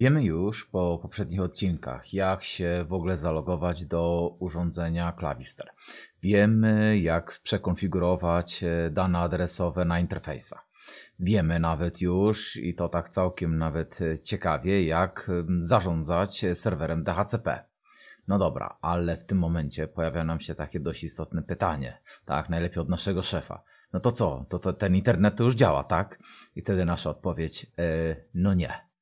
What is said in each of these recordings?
Wiemy już po poprzednich odcinkach, jak się w ogóle zalogować do urządzenia klawister. Wiemy, jak przekonfigurować e, dane adresowe na interfejsach. Wiemy nawet już, i to tak całkiem nawet e, ciekawie, jak zarządzać e, serwerem DHCP. No dobra, ale w tym momencie pojawia nam się takie dość istotne pytanie, tak, najlepiej od naszego szefa. No to co, to, to ten internet to już działa, tak? I wtedy nasza odpowiedź, yy, no nie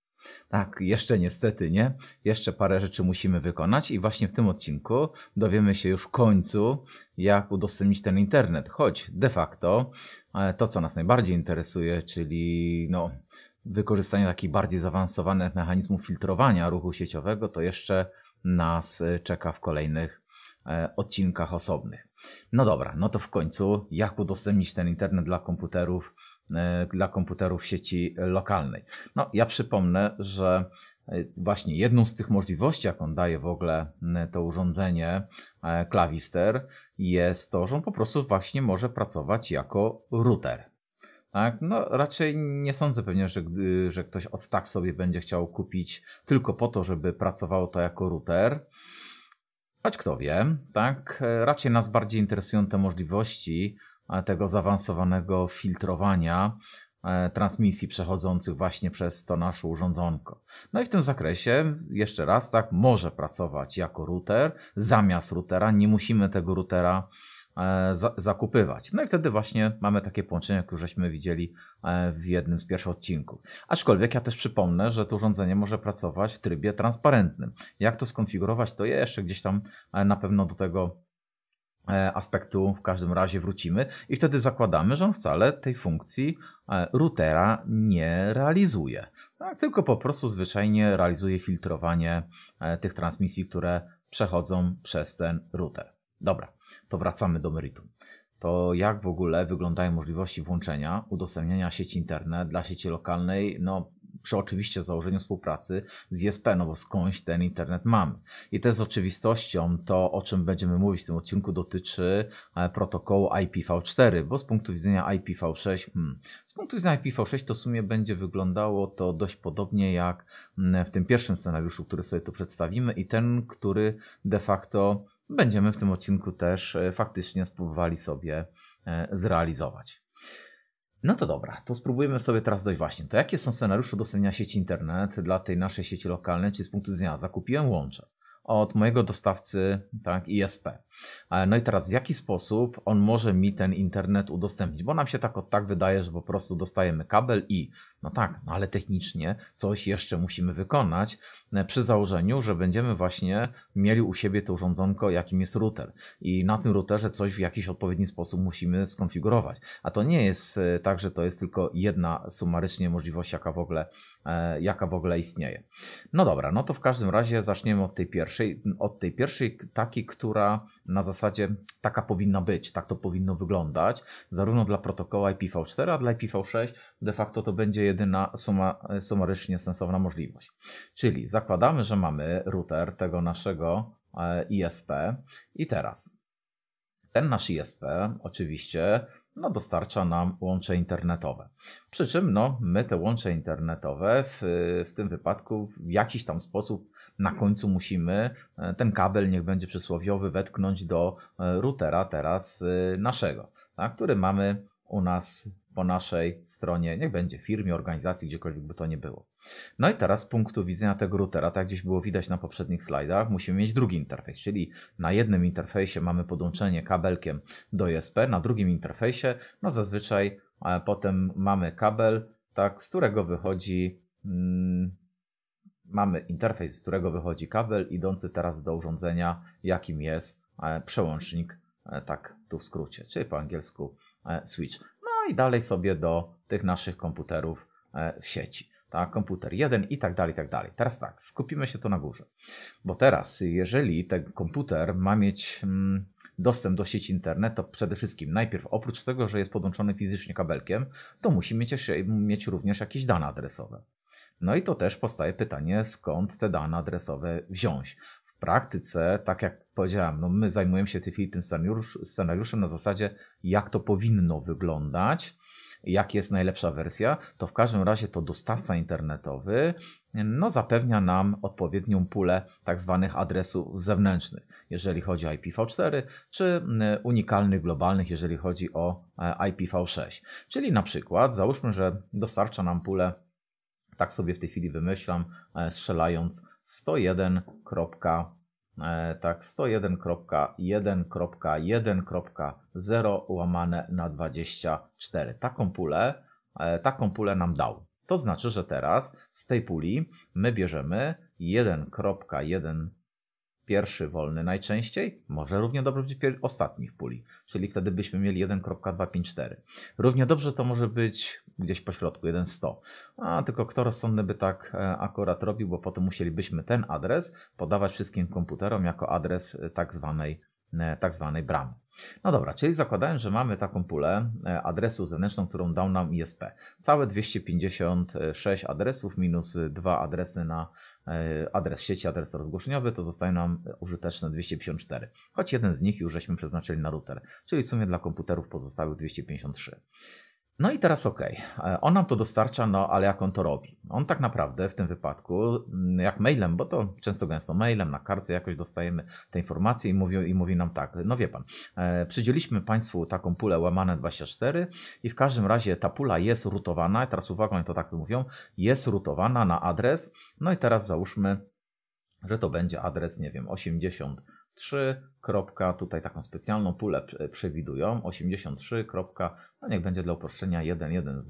tak, jeszcze niestety nie. Jeszcze parę rzeczy musimy wykonać i właśnie w tym odcinku dowiemy się już w końcu, jak udostępnić ten internet. Choć de facto e, to, co nas najbardziej interesuje, czyli no, wykorzystanie takich bardziej zaawansowanych mechanizmów filtrowania ruchu sieciowego, to jeszcze nas e, czeka w kolejnych e, odcinkach osobnych. No dobra, no to w końcu jak udostępnić ten internet dla komputerów E, dla komputerów sieci lokalnej. No, ja przypomnę, że e, właśnie jedną z tych możliwości, jaką daje w ogóle to urządzenie e, klawister, jest to, że on po prostu właśnie może pracować jako router. Tak? No, raczej nie sądzę pewnie, że, że ktoś od tak sobie będzie chciał kupić tylko po to, żeby pracowało to jako router. Choć kto wie, tak? Raczej nas bardziej interesują te możliwości, E, tego zaawansowanego filtrowania e, transmisji przechodzących właśnie przez to nasze urządzonko. No i w tym zakresie, jeszcze raz, tak, może pracować jako router zamiast routera, nie musimy tego routera e, zakupywać. No i wtedy właśnie mamy takie połączenie, jak żeśmy widzieli w jednym z pierwszych odcinków. Aczkolwiek ja też przypomnę, że to urządzenie może pracować w trybie transparentnym. Jak to skonfigurować, to jeszcze gdzieś tam na pewno do tego E, aspektu w każdym razie wrócimy i wtedy zakładamy, że on wcale tej funkcji e, routera nie realizuje, tak? tylko po prostu zwyczajnie realizuje filtrowanie e, tych transmisji, które przechodzą przez ten router. Dobra, to wracamy do meritum. To jak w ogóle wyglądają możliwości włączenia, udostępniania sieci internet dla sieci lokalnej? No, przy oczywiście założeniu współpracy z ISP, no bo skądś ten internet mamy. I też z oczywistością to, o czym będziemy mówić w tym odcinku, dotyczy e, protokołu IPv4, bo z punktu widzenia IPv6, hmm, z punktu widzenia IPv6 to w sumie będzie wyglądało to dość podobnie jak mm, w tym pierwszym scenariuszu, który sobie tu przedstawimy i ten, który de facto będziemy w tym odcinku też e, faktycznie spróbowali sobie e, zrealizować. No to dobra, to spróbujemy sobie teraz dojść właśnie. To jakie są scenariusze udostępnienia sieci internet dla tej naszej sieci lokalnej, czyli z punktu widzenia zakupiłem łącze od mojego dostawcy tak, ISP. E, no i teraz w jaki sposób on może mi ten internet udostępnić? Bo nam się tak od tak wydaje, że po prostu dostajemy kabel i no tak, no ale technicznie coś jeszcze musimy wykonać e, przy założeniu, że będziemy właśnie mieli u siebie to urządzonko, jakim jest router. I na tym routerze coś w jakiś odpowiedni sposób musimy skonfigurować. A to nie jest e, tak, że to jest tylko jedna sumarycznie możliwość, jaka w ogóle, e, jaka w ogóle istnieje. No dobra, no to w każdym razie zaczniemy od tej pierwszej, od tej pierwszej takiej, która na zasadzie taka powinna być, tak to powinno wyglądać, zarówno dla protokołu IPv4, a dla IPv6 de facto to będzie jedyna suma, e, sumarycznie sensowna możliwość. Czyli zakładamy, że mamy router tego naszego e, ISP i teraz ten nasz ISP oczywiście no, dostarcza nam łącze internetowe. Przy czym no, my te łącze internetowe w, w tym wypadku w jakiś tam sposób na końcu musimy e, ten kabel, niech będzie przysłowiowy, wetknąć do routera teraz naszego, tak, który mamy u nas po naszej stronie, niech będzie firmie, organizacji, gdziekolwiek by to nie było. No i teraz z punktu widzenia tego routera, tak gdzieś było widać na poprzednich slajdach, musimy mieć drugi interfejs, czyli na jednym interfejsie mamy podłączenie kabelkiem do ISP, na drugim interfejsie, no zazwyczaj e, potem mamy kabel, tak, z którego wychodzi mm, mamy interfejs, z którego wychodzi kabel idący teraz do urządzenia, jakim jest e, przełącznik, e, tak tu w skrócie, czyli po angielsku switch i dalej sobie do tych naszych komputerów e, w sieci. Tak, komputer jeden i tak dalej, i tak dalej. Teraz tak, skupimy się to na górze. Bo teraz, jeżeli ten komputer ma mieć mm, dostęp do sieci internet, to przede wszystkim najpierw oprócz tego, że jest podłączony fizycznie kabelkiem, to musi mieć, mieć również jakieś dane adresowe. No i to też powstaje pytanie, skąd te dane adresowe wziąć praktyce, tak jak powiedziałem, no my zajmujemy się w tej chwili tym scenariuszem na zasadzie, jak to powinno wyglądać, jak jest najlepsza wersja, to w każdym razie to dostawca internetowy no, zapewnia nam odpowiednią pulę tak zwanych adresów zewnętrznych, jeżeli chodzi o IPv4, czy y, unikalnych, globalnych, jeżeli chodzi o e, IPv6. Czyli na przykład załóżmy, że dostarcza nam pulę, tak sobie w tej chwili wymyślam, e, strzelając 101. E, tak, 101.1.1.0 łamane na 24. Taką pulę, e, taką pulę nam dał. To znaczy, że teraz z tej puli my bierzemy 1.1 pierwszy wolny najczęściej, może równie dobrze być ostatni w puli, czyli wtedy byśmy mieli 1.254. Równie dobrze to może być gdzieś po środku 1.100. A tylko kto rozsądny by tak e, akurat robił, bo potem musielibyśmy ten adres podawać wszystkim komputerom jako adres e, tak zwanej, e, tak zwanej bramy. No dobra, czyli zakładając, że mamy taką pulę adresu zewnętrzną, którą dał nam ISP. Całe 256 adresów minus dwa adresy na E, adres sieci, adres rozgłoszeniowy, to zostaje nam użyteczne 254, choć jeden z nich już żeśmy przeznaczyli na router, czyli w sumie dla komputerów pozostałych 253. No i teraz okej, okay. E, on nam to dostarcza, no ale jak on to robi? On tak naprawdę w tym wypadku, mm, jak mailem, bo to często gęsto mailem, na kartce jakoś dostajemy te informacje i mówi, i mówi nam tak, no wie pan, e, przydzieliśmy państwu taką pulę łamane 24 i w każdym razie ta pula jest rutowana, teraz uwaga, oni to tak mówią, jest rutowana na adres, no i teraz załóżmy, że to będzie adres, nie wiem, 80 83. tutaj taką specjalną pulę e, przewidują. 83. Kropka, no niech będzie dla uproszczenia 110.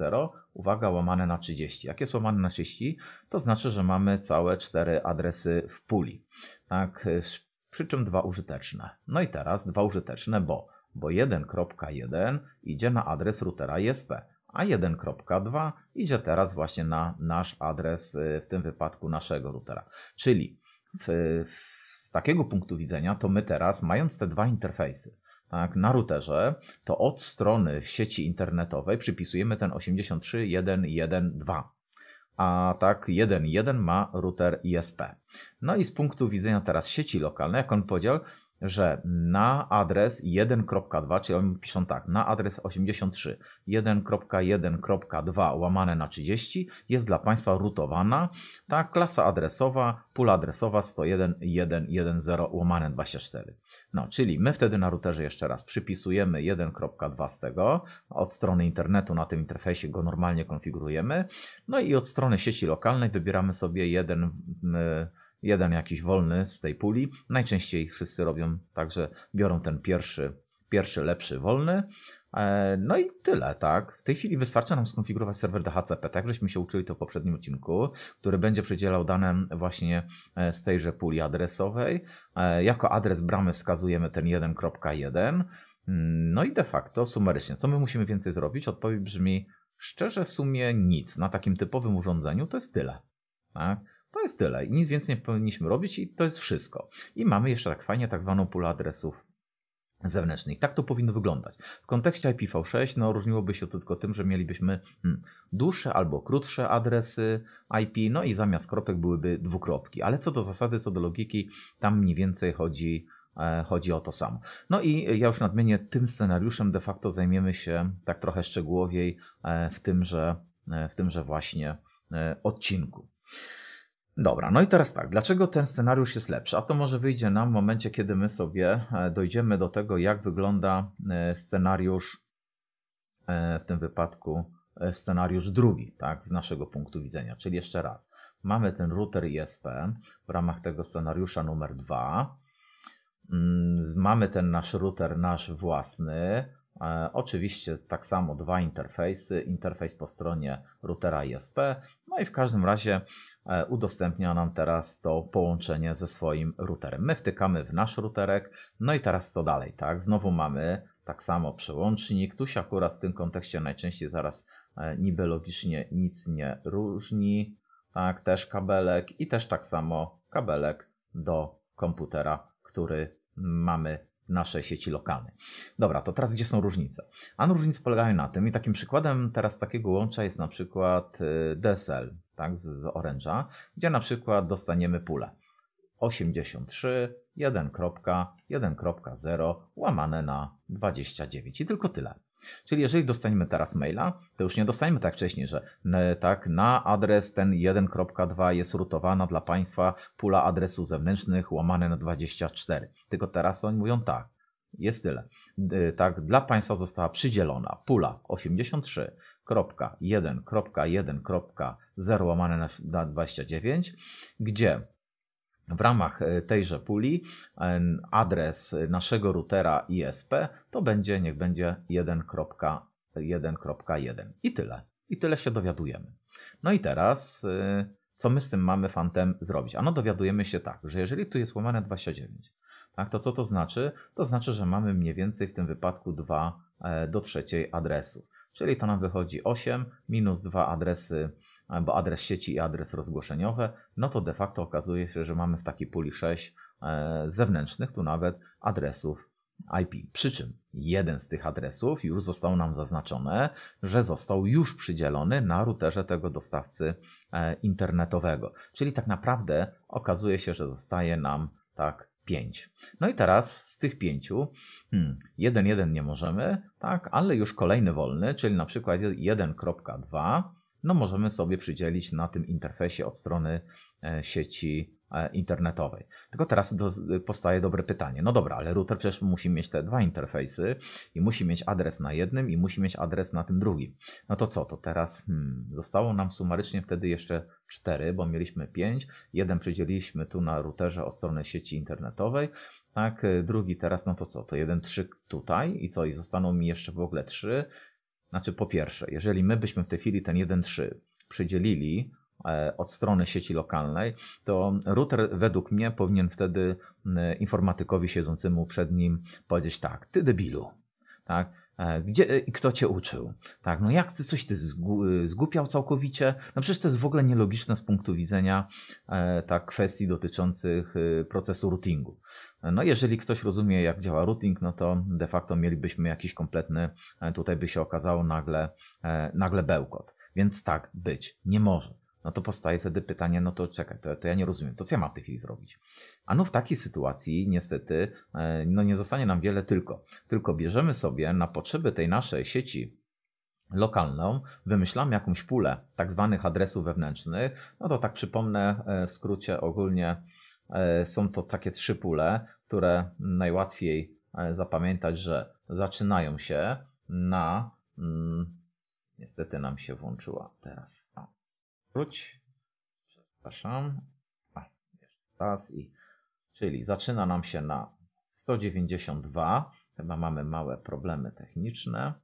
Uwaga, łamane na 30. Jak jest łamane na 30, to znaczy, że mamy całe cztery adresy w puli. Tak, e, przy czym dwa użyteczne. No i teraz dwa użyteczne, bo bo 1.1 idzie na adres routera ISP, a 1.2 idzie teraz właśnie na nasz adres, e, w tym wypadku naszego routera. Czyli w, w takiego punktu widzenia, to my teraz, mając te dwa interfejsy, tak, na routerze, to od strony sieci internetowej przypisujemy ten 83.1.1.2. A tak 1.1 ma router ISP. No i z punktu widzenia teraz sieci lokalnej, jak on powiedział, że na adres 1.2, czyli oni piszą tak, na adres 83 1.1.2 łamane na 30 jest dla Państwa rutowana ta klasa adresowa, pula adresowa 101.1.1.0 łamane 24. No, czyli my wtedy na routerze jeszcze raz przypisujemy 1.2 z tego, od strony internetu na tym interfejsie go normalnie konfigurujemy, no i od strony sieci lokalnej wybieramy sobie 1 jeden jakiś wolny z tej puli. Najczęściej wszyscy robią także biorą ten pierwszy, pierwszy lepszy wolny. E, no i tyle, tak? W tej chwili wystarcza nam skonfigurować serwer DHCP, tak żeśmy się uczyli to w poprzednim odcinku, który będzie przydzielał dane właśnie e, z tejże puli adresowej. E, jako adres bramy wskazujemy ten 1.1. No i de facto sumarycznie, co my musimy więcej zrobić? Odpowiedź brzmi szczerze w sumie nic. Na takim typowym urządzeniu to jest tyle. Tak? To jest tyle. Nic więcej nie powinniśmy robić i to jest wszystko. I mamy jeszcze tak fajnie tak zwaną pulę adresów zewnętrznych. Tak to powinno wyglądać. W kontekście IPv6 no, różniłoby się to tylko tym, że mielibyśmy hmm, dłuższe albo krótsze adresy IP, no i zamiast kropek byłyby dwukropki. Ale co do zasady, co do logiki, tam mniej więcej chodzi, e, chodzi o to samo. No i ja już nadmienię, tym scenariuszem de facto zajmiemy się tak trochę szczegółowiej e, w tymże, e, w tymże właśnie e, odcinku. Dobra, no i teraz tak, dlaczego ten scenariusz jest lepszy? A to może wyjdzie nam w momencie, kiedy my sobie e, dojdziemy do tego, jak wygląda e, scenariusz, e, w tym wypadku scenariusz drugi, tak, z naszego punktu widzenia. Czyli jeszcze raz, mamy ten router ISP w ramach tego scenariusza numer dwa. Mm, mamy ten nasz router, nasz własny, E, oczywiście tak samo dwa interfejsy, interfejs po stronie routera ISP, no i w każdym razie e, udostępnia nam teraz to połączenie ze swoim routerem. My wtykamy w nasz routerek, no i teraz co dalej, tak? Znowu mamy tak samo przełącznik, tu się akurat w tym kontekście najczęściej zaraz e, niby logicznie nic nie różni, tak? Też kabelek i też tak samo kabelek do komputera, który mamy nasze sieci lokalne. Dobra, to teraz gdzie są różnice? A różnice polegają na tym, i takim przykładem teraz takiego łącza jest na przykład y, DSL tak, z, z Orange'a, gdzie na przykład dostaniemy pulę 83 1.1.0 łamane na 29 i tylko tyle. Czyli jeżeli dostaniemy teraz maila, to już nie dostaniemy tak wcześniej, że tak na adres ten 1.2 jest rutowana dla Państwa pula adresów zewnętrznych łamane na 24. Tylko teraz oni mówią tak, jest tyle. Y, tak, dla Państwa została przydzielona pula 83 1.1.0 łamane na 29, gdzie w ramach e, tejże puli e, adres naszego routera ISP to będzie, niech będzie 1.1.1 i tyle. I tyle się dowiadujemy. No i teraz, e, co my z tym mamy fantem zrobić? Ano dowiadujemy się tak, że jeżeli tu jest łamane 29, tak, to co to znaczy? To znaczy, że mamy mniej więcej w tym wypadku 2 do trzeciej adresu. Czyli to nam wychodzi 8 minus 2 adresy bo adres sieci i adres rozgłoszeniowy, no to de facto okazuje się, że mamy w takiej puli 6 e, zewnętrznych, tu nawet adresów IP. Przy czym jeden z tych adresów już został nam zaznaczony, że został już przydzielony na routerze tego dostawcy e, internetowego. Czyli tak naprawdę okazuje się, że zostaje nam tak 5. No i teraz z tych pięciu, hmm, jeden, jeden nie możemy, tak, ale już kolejny wolny, czyli na przykład 1.2 no możemy sobie przydzielić na tym interfejsie od strony e, sieci e, internetowej. Tylko teraz do, powstaje dobre pytanie. No dobra, ale router przecież musi mieć te dwa interfejsy i musi mieć adres na jednym i musi mieć adres na tym drugim. No to co, to teraz hmm, zostało nam sumarycznie wtedy jeszcze cztery, bo mieliśmy pięć. Jeden przydzieliliśmy tu na routerze od strony sieci internetowej, tak, e, drugi teraz, no to co, to jeden trzy tutaj i co, i zostaną mi jeszcze w ogóle trzy znaczy, po pierwsze, jeżeli my byśmy w tej chwili ten 1.3 przydzielili e, od strony sieci lokalnej, to router według mnie powinien wtedy e, informatykowi siedzącemu przed nim powiedzieć tak, ty debilu, tak? E, gdzie, e, kto cię uczył? Tak, no jak ty coś ty zgłupiał e, całkowicie? No przecież to jest w ogóle nielogiczne z punktu widzenia tak, kwestii dotyczących procesu routingu. No jeżeli ktoś rozumie jak działa routing, no to de facto mielibyśmy jakiś kompletny, tutaj by się okazało nagle, nagle bełkot. Więc tak być nie może no to powstaje wtedy pytanie, no to czekaj, to, to ja nie rozumiem, to co ja mam w tej chwili zrobić? A no w takiej sytuacji niestety e, no nie zostanie nam wiele tylko. Tylko bierzemy sobie na potrzeby tej naszej sieci lokalną, wymyślamy jakąś pulę tak zwanych adresów wewnętrznych. No to tak przypomnę e, w skrócie ogólnie e, są to takie trzy pule, które najłatwiej zapamiętać, że zaczynają się na... Mm, niestety nam się włączyła teraz. O Wróć. Przepraszam. A, jeszcze raz i. Czyli zaczyna nam się na 192. Chyba mamy małe problemy techniczne.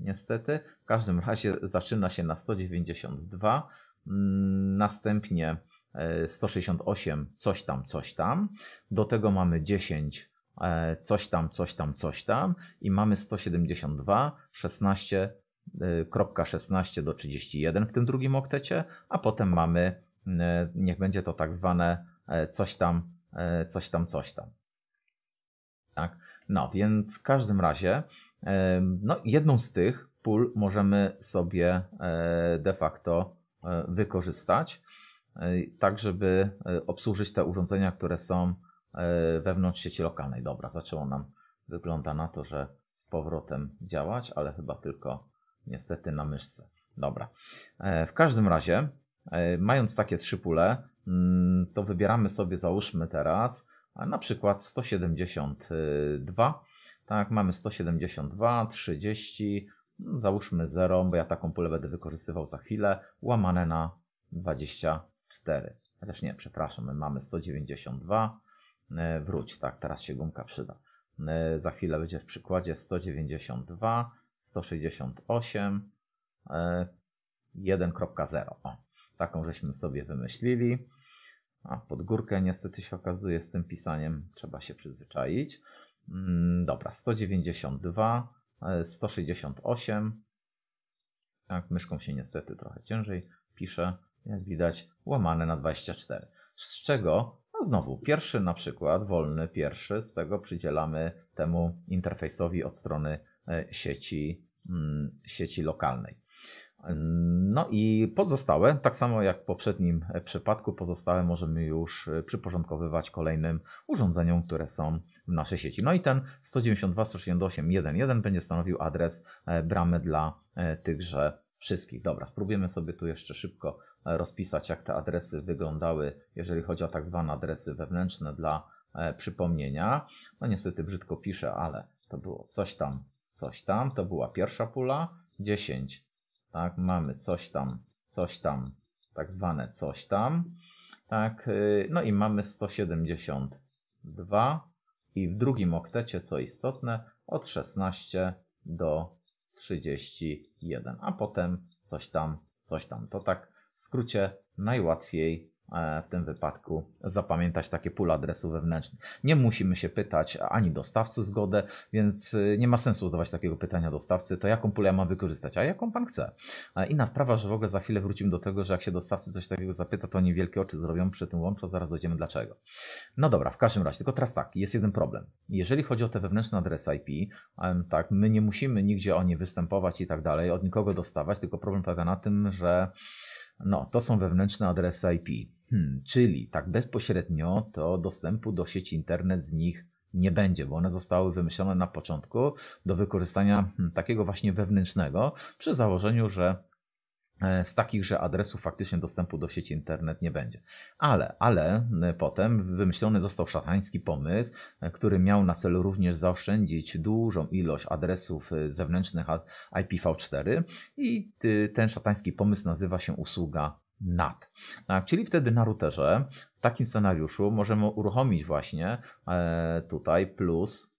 Niestety. W każdym razie zaczyna się na 192. Mm, następnie 168, e, coś tam, coś tam. Do tego mamy 10, e, coś tam, coś tam, coś tam. I mamy 172, 16, kropka 16 do 31 w tym drugim oktecie, a potem mamy, mm, e, niech będzie to tak zwane e, coś tam, e, coś tam, coś tam. Tak? No, więc w każdym razie, no, jedną z tych pól możemy sobie de facto wykorzystać, tak żeby obsłużyć te urządzenia, które są wewnątrz sieci lokalnej. Dobra, zaczęło nam, wygląda na to, że z powrotem działać, ale chyba tylko niestety na myszce. Dobra. E, w każdym razie, e, mając takie trzy pule, mm, to wybieramy sobie, załóżmy teraz, na przykład 172. Tak, mamy 172, 30, no, załóżmy 0, bo ja taką pulę będę wykorzystywał za chwilę, łamane na 24. Chociaż nie, przepraszam, my mamy 192. E, wróć, tak, teraz się gumka przyda. Za chwilę będzie w przykładzie 192 168 1.0. E, taką żeśmy sobie wymyślili. A pod górkę niestety się okazuje z tym pisaniem trzeba się przyzwyczaić. Mm, dobra, 192, 168. E, tak, myszką się niestety trochę ciężej pisze, jak widać, łamane na 24. Z czego, no znowu, pierwszy na przykład, wolny pierwszy, z tego przydzielamy temu interfejsowi od strony E, sieci, mm, sieci lokalnej. No i pozostałe, tak samo jak w poprzednim e, przypadku, pozostałe możemy już e, przyporządkowywać kolejnym urządzeniom, które są w naszej sieci. No i ten 192.168.1.1 będzie stanowił adres bramy dla tychże wszystkich. Dobra, spróbujemy sobie tu jeszcze szybko rozpisać, jak te adresy wyglądały, jeżeli chodzi o tak zwane adresy wewnętrzne dla przypomnienia. No niestety brzydko piszę, ale to było coś tam coś tam, to była pierwsza pula, 10, tak, mamy coś tam, coś tam, tak zwane coś tam, tak, y, no i mamy 172 i w drugim oktecie, co istotne, od 16 do 31, a potem coś tam, coś tam. To tak w skrócie najłatwiej E, w tym wypadku zapamiętać takie pula adresu wewnętrznych. Nie musimy się pytać ani dostawcy zgodę, więc e, nie ma sensu zadawać takiego pytania dostawcy, to jaką pulę ja mam wykorzystać, a jaką pan chce. E, inna sprawa, że w ogóle za chwilę wrócimy do tego, że jak się dostawcy coś takiego zapyta, to niewielkie oczy zrobią przy tym łączu, zaraz dojdziemy dlaczego. No dobra, w każdym razie, tylko teraz tak, jest jeden problem. Jeżeli chodzi o te wewnętrzne adresy IP, tak, my nie musimy nigdzie o nie występować i tak dalej, od nikogo dostawać, tylko problem polega na tym, że no, to są wewnętrzne adresy IP. Hmm, czyli tak bezpośrednio to dostępu do sieci internet z nich nie będzie, bo one zostały wymyślone na początku do wykorzystania hmm, takiego właśnie wewnętrznego, przy założeniu, że e, z takichże adresów faktycznie dostępu do sieci internet nie będzie. Ale, ale e, potem wymyślony został szatański pomysł, e, który miał na celu również zaoszczędzić dużą ilość adresów zewnętrznych IPv4 i ten szatański pomysł nazywa się usługa NAT. Czyli wtedy na routerze w takim scenariuszu możemy uruchomić właśnie e, tutaj plus,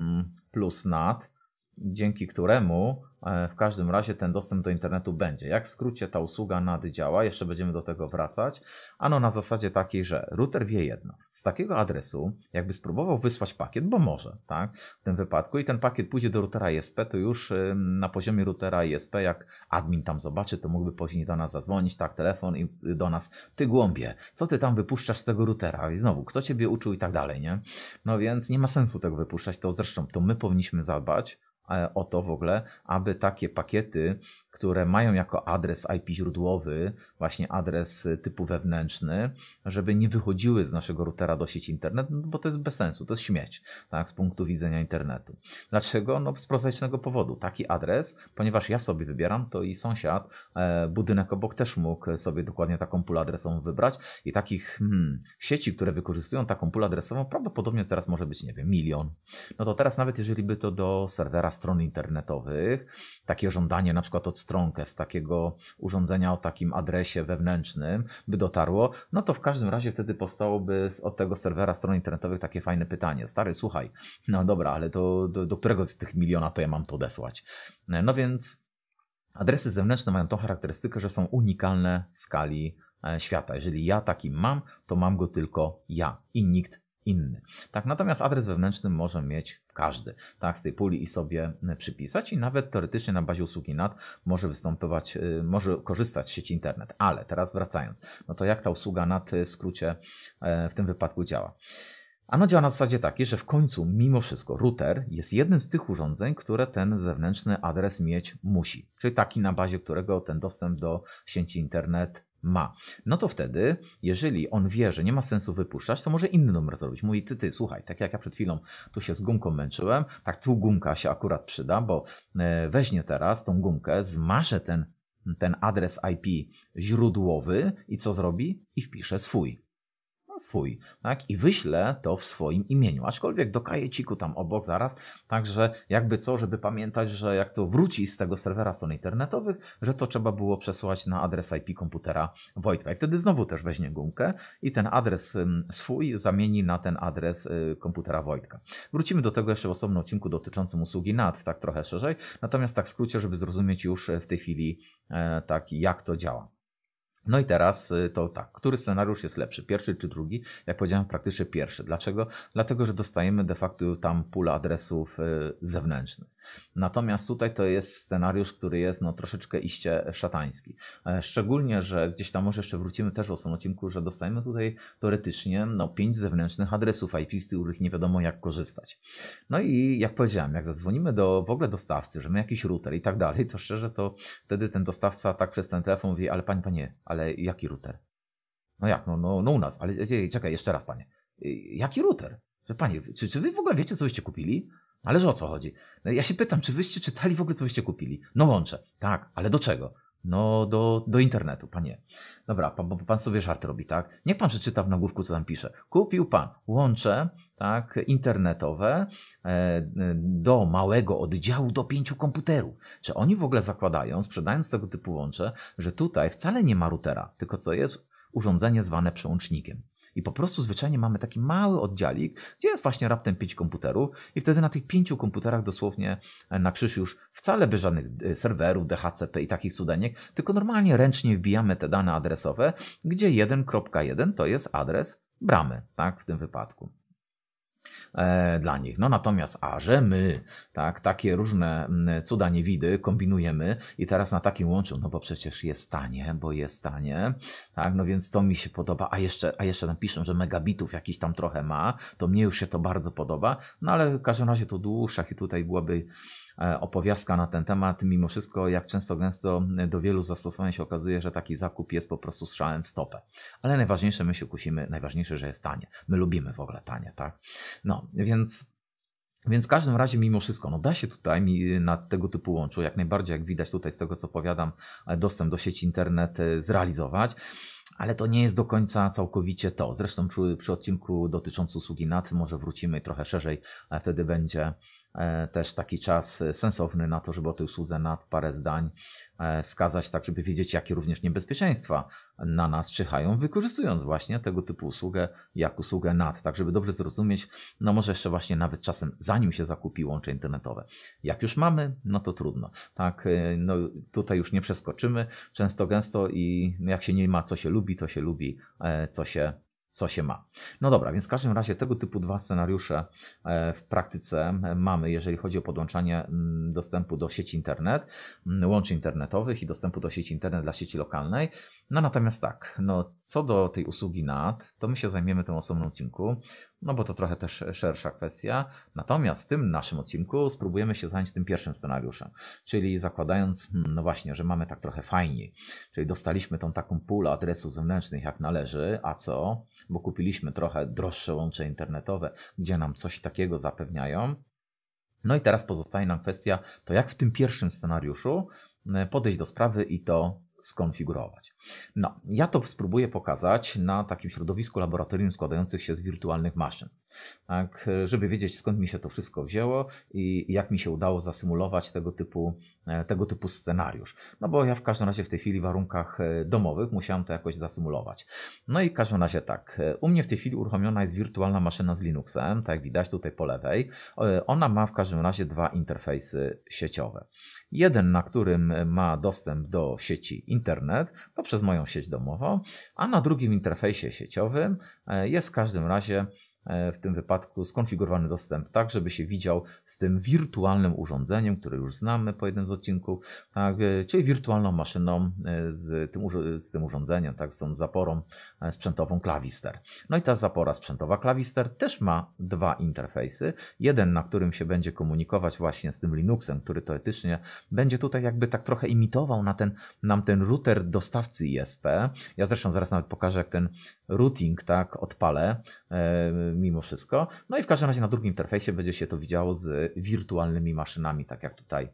mm, plus NAT, dzięki któremu E, w każdym razie ten dostęp do internetu będzie. Jak w skrócie ta usługa NAD działa, jeszcze będziemy do tego wracać. Ano na zasadzie takiej, że router wie jedno. Z takiego adresu, jakby spróbował wysłać pakiet, bo może, tak, w tym wypadku, i ten pakiet pójdzie do routera ISP, to już y, na poziomie routera ISP, jak admin tam zobaczy, to mógłby później do nas zadzwonić, tak, telefon i do nas, ty głąbie, co ty tam wypuszczasz z tego routera? I znowu, kto ciebie uczył i tak dalej, nie? No więc nie ma sensu tego wypuszczać, to zresztą to my powinniśmy zadbać, E, o to w ogóle, aby takie pakiety które mają jako adres IP źródłowy, właśnie adres y, typu wewnętrzny, żeby nie wychodziły z naszego routera do sieci internet, no bo to jest bez sensu, to jest śmieć tak, z punktu widzenia internetu. Dlaczego? No z prozaicznego powodu. Taki adres, ponieważ ja sobie wybieram, to i sąsiad, e, budynek obok też mógł sobie dokładnie taką pulę adresową wybrać i takich hmm, sieci, które wykorzystują taką pulę adresową, prawdopodobnie teraz może być, nie wiem, milion. No to teraz nawet jeżeli by to do serwera stron internetowych, takie żądanie na przykład od stronkę z takiego urządzenia o takim adresie wewnętrznym by dotarło, no to w każdym razie wtedy powstałoby od tego serwera stron internetowych takie fajne pytanie. Stary, słuchaj, no dobra, ale to do, do którego z tych miliona to ja mam to odesłać? No więc adresy zewnętrzne mają tą charakterystykę, że są unikalne w skali e, świata. Jeżeli ja taki mam, to mam go tylko ja i nikt inny. Tak, natomiast adres wewnętrzny może mieć każdy, tak, z tej puli i sobie e, przypisać i nawet teoretycznie na bazie usługi NAT może występować, e, może korzystać z sieci internet. Ale teraz wracając, no to jak ta usługa NAT w skrócie e, w tym wypadku działa? Ano działa na zasadzie takiej, że w końcu, mimo wszystko, router jest jednym z tych urządzeń, które ten zewnętrzny adres mieć musi. Czyli taki, na bazie którego ten dostęp do sieci internet ma. No to wtedy, jeżeli on wie, że nie ma sensu wypuszczać, to może inny numer zrobić. Mówi, ty, ty, słuchaj, tak jak ja przed chwilą tu się z gumką męczyłem, tak tu gumka się akurat przyda, bo e, weźmie teraz tą gumkę, zmaszę ten, ten adres IP źródłowy i co zrobi? I wpisze swój swój, tak? I wyślę to w swoim imieniu, aczkolwiek do kajeciku tam obok zaraz, także jakby co, żeby pamiętać, że jak to wróci z tego serwera stron internetowych, że to trzeba było przesłać na adres IP komputera Wojtka. I wtedy znowu też weźmie gumkę i ten adres swój zamieni na ten adres y, komputera Wojtka. Wrócimy do tego jeszcze w osobnym odcinku dotyczącym usługi NAT, tak trochę szerzej, natomiast tak w skrócie, żeby zrozumieć już w tej chwili e, tak jak to działa. No i teraz y, to tak, który scenariusz jest lepszy, pierwszy czy drugi? Jak powiedziałem, praktycznie pierwszy. Dlaczego? Dlatego, że dostajemy de facto tam pulę adresów y, zewnętrznych. Natomiast tutaj to jest scenariusz, który jest no, troszeczkę iście szatański. E, szczególnie, że gdzieś tam może jeszcze wrócimy też w osobnym odcinku, że dostajemy tutaj teoretycznie no, pięć zewnętrznych adresów IP, z których nie wiadomo jak korzystać. No i jak powiedziałem, jak zadzwonimy do w ogóle dostawcy, że my jakiś router i tak dalej, to szczerze to wtedy ten dostawca tak przez ten telefon mówi, ale pani, panie, ale ale jaki router? No jak, no, no, no u nas, ale e, e, czekaj, jeszcze raz panie. E, jaki router? Że panie, czy, czy wy w ogóle wiecie, co byście kupili? Ale że o co chodzi? No ja się pytam, czy wyście czytali w ogóle, co byście kupili? No łączę. Tak, ale do czego? No, do, do internetu, panie. Dobra, pan, bo pan sobie żart robi, tak? Niech pan przeczyta w nagłówku, co tam pisze. Kupił pan łącze tak, internetowe e, do małego oddziału do pięciu komputerów. Czy oni w ogóle zakładają, sprzedając tego typu łącze, że tutaj wcale nie ma routera, tylko co jest urządzenie zwane przełącznikiem? i po prostu zwyczajnie mamy taki mały oddziałik, gdzie jest właśnie raptem pięć komputerów i wtedy na tych pięciu komputerach dosłownie e, na krzyż już wcale bez żadnych e, serwerów, DHCP i takich cudeniek, tylko normalnie ręcznie wbijamy te dane adresowe, gdzie 1.1 to jest adres bramy, tak, w tym wypadku. E, dla nich. No natomiast, a że my tak, takie różne mm, cuda niewidy kombinujemy i teraz na takim łączu, no bo przecież jest tanie, bo jest tanie, tak, no więc to mi się podoba, a jeszcze, a jeszcze napiszą, że megabitów jakiś tam trochę ma, to mnie już się to bardzo podoba, no ale w każdym razie to dłuższa i tutaj byłaby E, opowiastka na ten temat. Mimo wszystko, jak często gęsto do wielu zastosowań się okazuje, że taki zakup jest po prostu strzałem w stopę. Ale najważniejsze, my się kusimy, najważniejsze, że jest tanie. My lubimy w ogóle tanie, tak? No, więc więc w każdym razie mimo wszystko, no da się tutaj mi na tego typu łączu, jak najbardziej jak widać tutaj z tego co powiadam, e, dostęp do sieci internet e, zrealizować. Ale to nie jest do końca całkowicie to. Zresztą przy, przy odcinku dotyczącym usługi NAT może wrócimy trochę szerzej, a wtedy będzie E, też taki czas e, sensowny na to, żeby o tej usłudze na parę zdań e, wskazać, tak żeby wiedzieć, jakie również niebezpieczeństwa na nas czyhają, wykorzystując właśnie tego typu usługę jak usługę NAT, tak żeby dobrze zrozumieć, no może jeszcze właśnie nawet czasem zanim się zakupi łącze internetowe. Jak już mamy, no to trudno, tak, no tutaj już nie przeskoczymy, często gęsto i jak się nie ma co się lubi, to się lubi co się co się ma. No dobra, więc w każdym razie tego typu dwa scenariusze e, w praktyce mamy, jeżeli chodzi o podłączanie mm, dostępu do sieci internet, mm, łączy internetowych i dostępu do sieci internet dla sieci lokalnej. No natomiast tak, no co do tej usługi NAT, to my się zajmiemy tym osobnym odcinku no bo to trochę też szersza kwestia. Natomiast w tym naszym odcinku spróbujemy się zająć tym pierwszym scenariuszem, czyli zakładając, hmm, no właśnie, że mamy tak trochę fajniej, czyli dostaliśmy tą taką pulę adresów zewnętrznych jak należy, a co? Bo kupiliśmy trochę droższe łącze internetowe, gdzie nam coś takiego zapewniają. No i teraz pozostaje nam kwestia, to jak w tym pierwszym scenariuszu hmm, podejść do sprawy i to skonfigurować. No, ja to spróbuję pokazać na takim środowisku laboratorium składających się z wirtualnych maszyn. Tak, żeby wiedzieć skąd mi się to wszystko wzięło i jak mi się udało zasymulować tego typu, e, tego typu scenariusz. No bo ja w każdym razie w tej chwili w warunkach e, domowych musiałem to jakoś zasymulować. No i w każdym razie tak, e, u mnie w tej chwili uruchomiona jest wirtualna maszyna z Linuxem, tak jak widać tutaj po lewej. Ona ma w każdym razie dwa interfejsy sieciowe. Jeden, na którym ma dostęp do sieci internet poprzez przez moją sieć domową, a na drugim interfejsie sieciowym e, jest w każdym razie E, w tym wypadku skonfigurowany dostęp tak, żeby się widział z tym wirtualnym urządzeniem, które już znamy po jednym z odcinków, tak, e, czyli wirtualną maszyną e, z tym, z tym urządzeniem, tak, z tą zaporą sprzętową klawister. No i ta zapora sprzętowa klawister też ma dwa interfejsy. Jeden, na którym się będzie komunikować właśnie z tym Linuxem, który teoretycznie będzie tutaj jakby tak trochę imitował na ten, nam ten router dostawcy ISP. Ja zresztą zaraz nawet pokażę, jak ten routing tak odpalę mimo wszystko. No i w każdym razie na drugim interfejsie będzie się to widziało z wirtualnymi maszynami, tak jak tutaj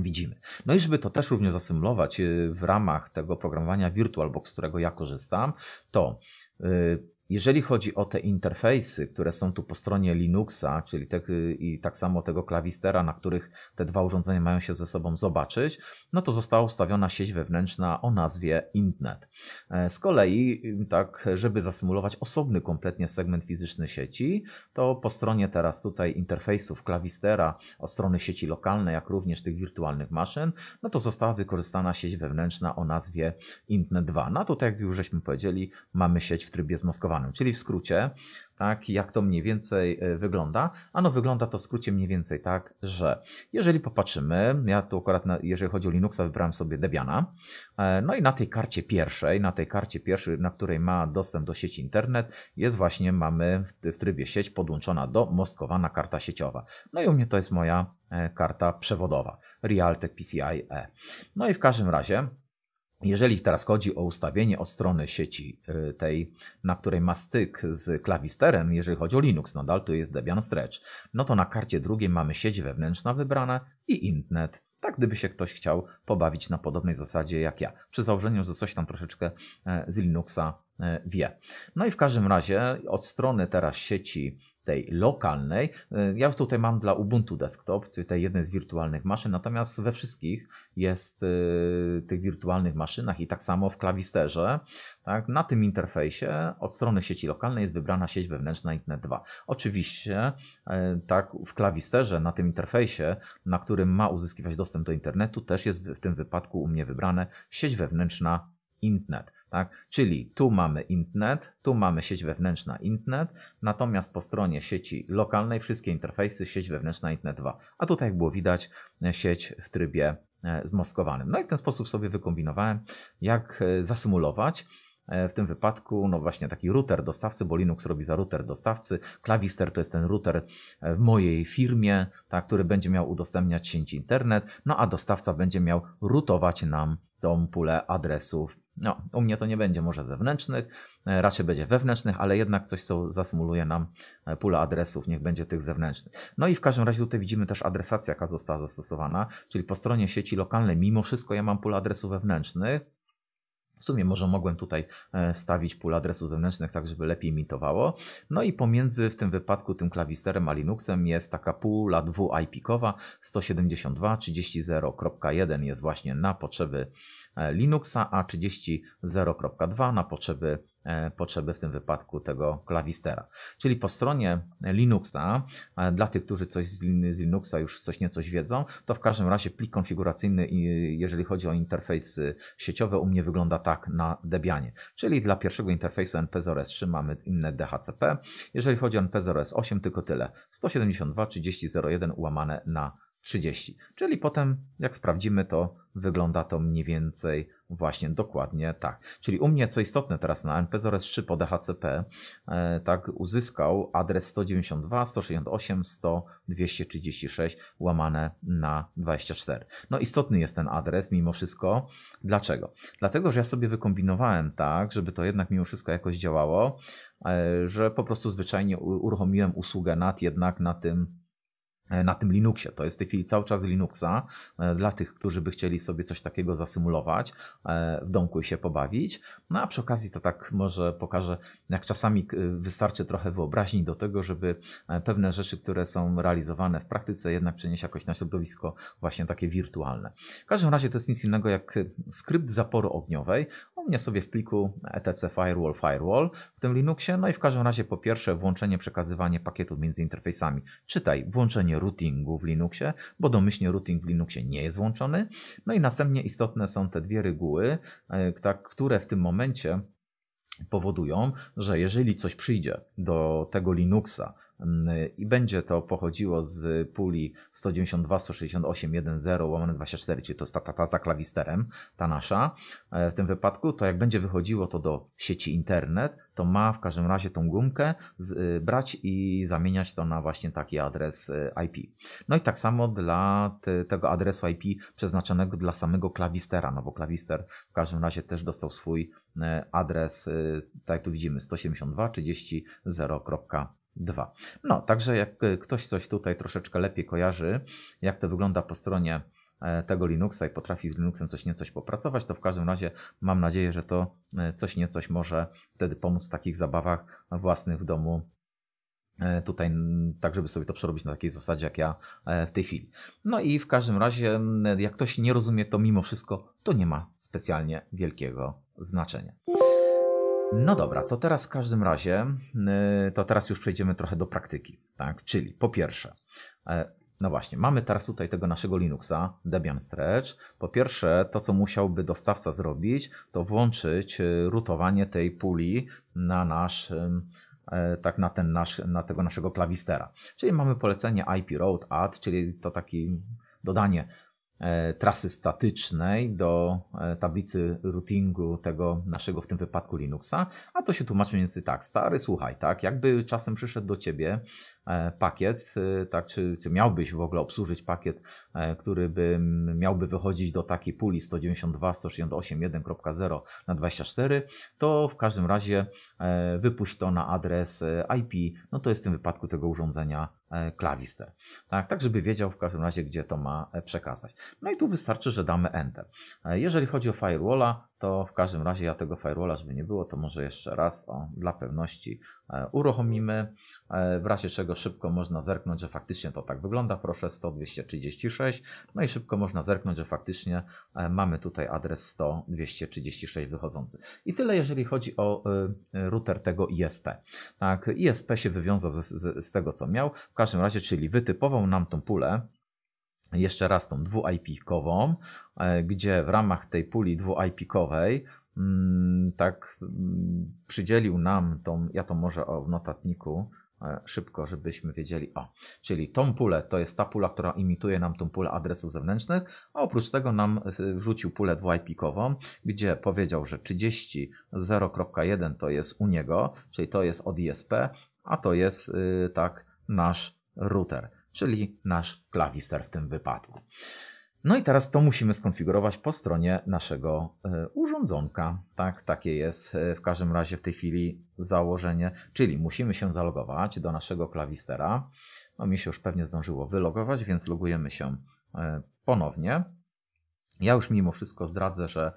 widzimy. No i żeby to też również zasymulować y, w ramach tego programowania VirtualBox, którego ja korzystam, to y, jeżeli chodzi o te interfejsy, które są tu po stronie Linuxa, czyli te, y, i tak samo tego klawistera, na których te dwa urządzenia mają się ze sobą zobaczyć, no to została ustawiona sieć wewnętrzna o nazwie Intnet. E, z kolei, y, tak, żeby zasymulować osobny kompletnie segment fizyczny sieci, to po stronie teraz tutaj interfejsów klawistera od strony sieci lokalnej, jak również tych wirtualnych maszyn, no to została wykorzystana sieć wewnętrzna o nazwie Intnet 2. No to tak jak już żeśmy powiedzieli, mamy sieć w trybie zmoskowanym czyli w skrócie, tak, jak to mniej więcej e, wygląda? Ano wygląda to w skrócie mniej więcej tak, że jeżeli popatrzymy, ja tu akurat, na, jeżeli chodzi o Linuxa, wybrałem sobie Debiana, e, no i na tej karcie pierwszej, na tej karcie pierwszej, na której ma dostęp do sieci internet, jest właśnie, mamy w trybie sieć podłączona do mostkowana karta sieciowa. No i u mnie to jest moja e, karta przewodowa, Realtek PCIe. No i w każdym razie, jeżeli teraz chodzi o ustawienie od strony sieci y, tej, na której ma styk z klawisterem, jeżeli chodzi o Linux nadal, to jest Debian Stretch, no to na karcie drugiej mamy sieć wewnętrzna wybrana i Internet. Tak, gdyby się ktoś chciał pobawić na podobnej zasadzie jak ja. Przy założeniu, że coś tam troszeczkę e, z Linuxa e, wie. No i w każdym razie od strony teraz sieci tej lokalnej. E, ja tutaj mam dla Ubuntu Desktop, tutaj jednej z wirtualnych maszyn, natomiast we wszystkich jest e, tych wirtualnych maszynach i tak samo w klawisterze. Tak, na tym interfejsie od strony sieci lokalnej jest wybrana sieć wewnętrzna Internet 2. Oczywiście e, tak w klawisterze na tym interfejsie, na którym ma uzyskiwać dostęp do internetu, też jest w tym wypadku u mnie wybrane sieć wewnętrzna Internet. Tak? Czyli tu mamy internet, tu mamy sieć wewnętrzna internet, natomiast po stronie sieci lokalnej wszystkie interfejsy sieć wewnętrzna internet 2. A tutaj jak było widać e, sieć w trybie e, zmoskowanym. No i w ten sposób sobie wykombinowałem jak e, zasymulować w tym wypadku, no właśnie taki router dostawcy, bo Linux robi za router dostawcy. Klawister to jest ten router w mojej firmie, tak, który będzie miał udostępniać sieć internet, no a dostawca będzie miał rutować nam tą pulę adresów no, u mnie to nie będzie może zewnętrznych, e, raczej będzie wewnętrznych, ale jednak coś, co zasymuluje nam e, pula adresów, niech będzie tych zewnętrznych. No i w każdym razie tutaj widzimy też adresację, jaka została zastosowana, czyli po stronie sieci lokalnej, mimo wszystko ja mam pulę adresów wewnętrznych, w sumie może mogłem tutaj e, wstawić pól adresu zewnętrznych, tak żeby lepiej imitowało. No i pomiędzy w tym wypadku tym klawisterem a Linuxem jest taka pula dwu-IP-kowa 172.30.0.1 jest właśnie na potrzeby e, Linuxa, a 30.0.2 na potrzeby E, potrzeby w tym wypadku tego klawistera. Czyli po stronie Linuxa, dla tych, którzy coś z Linuxa już coś niecoś wiedzą, to w każdym razie plik konfiguracyjny, jeżeli chodzi o interfejs y, sieciowy, u mnie wygląda tak na Debianie. Czyli dla pierwszego interfejsu np 3 mamy inne DHCP. Jeżeli chodzi o np 8 tylko tyle. 172.30.0.1 ułamane na 30. Czyli potem, jak sprawdzimy, to Wygląda to mniej więcej właśnie dokładnie tak. Czyli u mnie, co istotne teraz na MPZRS3 po DHCP, e e, tak uzyskał adres 192, 168, 100, 236 łamane na 24. No istotny jest ten adres mimo wszystko. Dlaczego? Dlatego, że ja sobie wykombinowałem tak, żeby to jednak mimo wszystko jakoś działało, e, że po prostu zwyczajnie uruchomiłem usługę NAT jednak na tym E, na tym Linuxie. To jest w tej chwili cały czas Linuxa e, dla tych, którzy by chcieli sobie coś takiego zasymulować e, w domku i się pobawić. No a przy okazji to tak może pokażę, jak czasami wystarczy trochę wyobraźni do tego, żeby pewne rzeczy, które są realizowane w praktyce jednak przenieść jakoś na środowisko właśnie takie wirtualne. W każdym razie to jest nic innego jak skrypt zaporu ogniowej. U mnie sobie w pliku etc firewall firewall w tym Linuxie. No i w każdym razie po pierwsze włączenie, przekazywanie pakietów między interfejsami. Czytaj, włączenie routingu w Linuxie, bo domyślnie routing w Linuxie nie jest włączony. No i następnie istotne są te dwie reguły, e, tak, które w tym momencie powodują, że jeżeli coś przyjdzie do tego Linuxa, Mm, i będzie to pochodziło z puli 192, 168, łamane 24, czyli to jest ta, ta, ta za klawisterem, ta nasza e, w tym wypadku, to jak będzie wychodziło to do sieci internet, to ma w każdym razie tą gumkę z, y, brać i zamieniać to na właśnie taki adres y, IP. No i tak samo dla te, tego adresu IP przeznaczonego dla samego klawistera, no bo klawister w każdym razie też dostał swój y, adres, tak jak tu widzimy, 172.30.0. 2. No, także jak y, ktoś coś tutaj troszeczkę lepiej kojarzy, jak to wygląda po stronie e, tego Linuxa i potrafi z Linuxem coś niecoś popracować, to w każdym razie mam nadzieję, że to e, coś niecoś może wtedy pomóc w takich zabawach własnych w domu e, tutaj, tak żeby sobie to przerobić na takiej zasadzie jak ja w tej chwili. No i w każdym razie, jak ktoś nie rozumie to mimo wszystko, to nie ma specjalnie wielkiego znaczenia. No dobra, to teraz w każdym razie, y, to teraz już przejdziemy trochę do praktyki, tak? Czyli po pierwsze, e, no właśnie, mamy teraz tutaj tego naszego Linuxa, Debian Stretch. Po pierwsze, to co musiałby dostawca zrobić, to włączyć y, rutowanie tej puli na nasz, y, e, tak na ten nasz, na tego naszego klawistera. Czyli mamy polecenie IP add, czyli to taki dodanie E, trasy statycznej do e, tablicy routingu tego naszego w tym wypadku Linuxa, a to się tłumaczy między tak, stary, słuchaj, tak, jakby czasem przyszedł do ciebie e, pakiet, tak, czy, czy miałbyś w ogóle obsłużyć pakiet, który by miałby wychodzić do takiej puli 192.168.1.0 na 24, to w każdym razie wypuść to na adres IP, no to jest w tym wypadku tego urządzenia E, klawistę. Tak, tak, żeby wiedział w każdym razie, gdzie to ma e, przekazać. No i tu wystarczy, że damy Enter. E, jeżeli chodzi o firewalla, to w każdym razie ja tego firewalla, żeby nie było, to może jeszcze raz o, dla pewności e, uruchomimy. E, w razie czego szybko można zerknąć, że faktycznie to tak wygląda. Proszę 100.236. No i szybko można zerknąć, że faktycznie e, mamy tutaj adres 100.236 wychodzący. I tyle, jeżeli chodzi o e, e, router tego ISP. Tak, ISP się wywiązał z, z, z tego, co miał. W każdym razie, czyli wytypował nam tą pulę jeszcze raz tą dwu kową e, gdzie w ramach tej puli dwu kowej mm, tak mm, przydzielił nam tą, ja to może o, w notatniku e, szybko, żebyśmy wiedzieli o. Czyli tą pulę to jest ta pula, która imituje nam tą pulę adresów zewnętrznych, a oprócz tego nam e, wrzucił pulę dwuipikową, gdzie powiedział, że 30.0.1 to jest u niego, czyli to jest od ISP, a to jest y, tak nasz router czyli nasz klawister w tym wypadku. No i teraz to musimy skonfigurować po stronie naszego e, urządzonka. Tak, takie jest e, w każdym razie w tej chwili założenie, czyli musimy się zalogować do naszego klawistera. No mi się już pewnie zdążyło wylogować, więc logujemy się e, ponownie. Ja już mimo wszystko zdradzę, że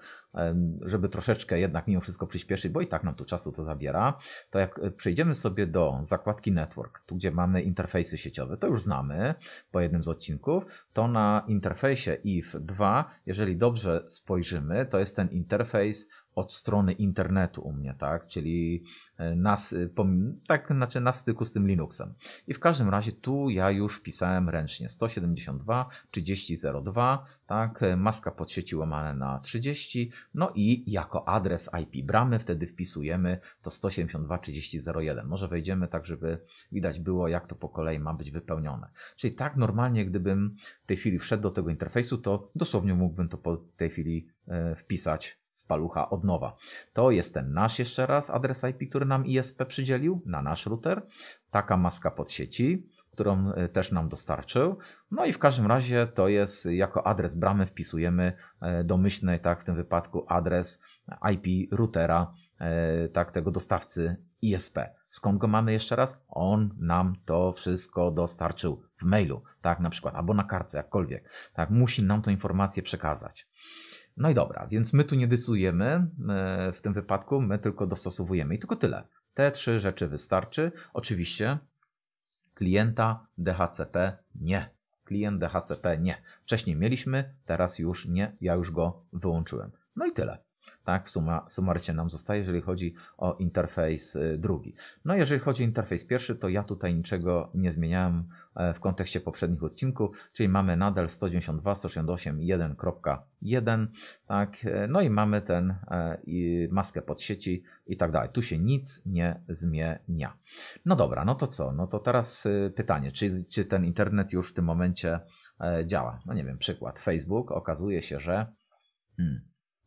żeby troszeczkę jednak mimo wszystko przyspieszyć, bo i tak nam tu czasu to zabiera, to jak e, przejdziemy sobie do zakładki network, tu gdzie mamy interfejsy sieciowe, to już znamy po jednym z odcinków, to na interfejsie IF2, jeżeli dobrze spojrzymy, to jest ten interfejs od strony internetu u mnie, tak? Czyli e, na, e, tak, znaczy na styku z tym Linuxem. I w każdym razie tu ja już wpisałem ręcznie 172 3002, tak? E, maska pod sieci łamane na 30, no i jako adres IP bramy wtedy wpisujemy to 172 3001. Może wejdziemy tak, żeby widać było, jak to po kolei ma być wypełnione. Czyli tak normalnie, gdybym w tej chwili wszedł do tego interfejsu, to dosłownie mógłbym to po tej chwili wpisać Spalucha od nowa. To jest ten nasz jeszcze raz adres IP, który nam ISP przydzielił na nasz router. Taka maska pod sieci, którą y, też nam dostarczył. No i w każdym razie to jest jako adres bramy wpisujemy y, domyślny, tak w tym wypadku adres IP routera, y, tak tego dostawcy ISP. Skąd go mamy jeszcze raz? On nam to wszystko dostarczył w mailu, tak na przykład, albo na kartce, jakkolwiek. Tak, musi nam tą informację przekazać. No i dobra, więc my tu nie dysujemy e, w tym wypadku, my tylko dostosowujemy i tylko tyle. Te trzy rzeczy wystarczy. Oczywiście klienta DHCP nie. Klient DHCP nie. Wcześniej mieliśmy, teraz już nie, ja już go wyłączyłem. No i tyle. Tak, suma, sumarycznie nam zostaje, jeżeli chodzi o interfejs y, drugi. No, jeżeli chodzi o interfejs pierwszy, to ja tutaj niczego nie zmieniałem e, w kontekście poprzednich odcinków, czyli mamy nadal 192, 168, 1.1, tak, e, no i mamy ten e, i maskę pod sieci i tak dalej. Tu się nic nie zmienia. No dobra, no to co? No to teraz y, pytanie, czy, czy ten internet już w tym momencie działa? No nie wiem, przykład Facebook, okazuje się, że hmm,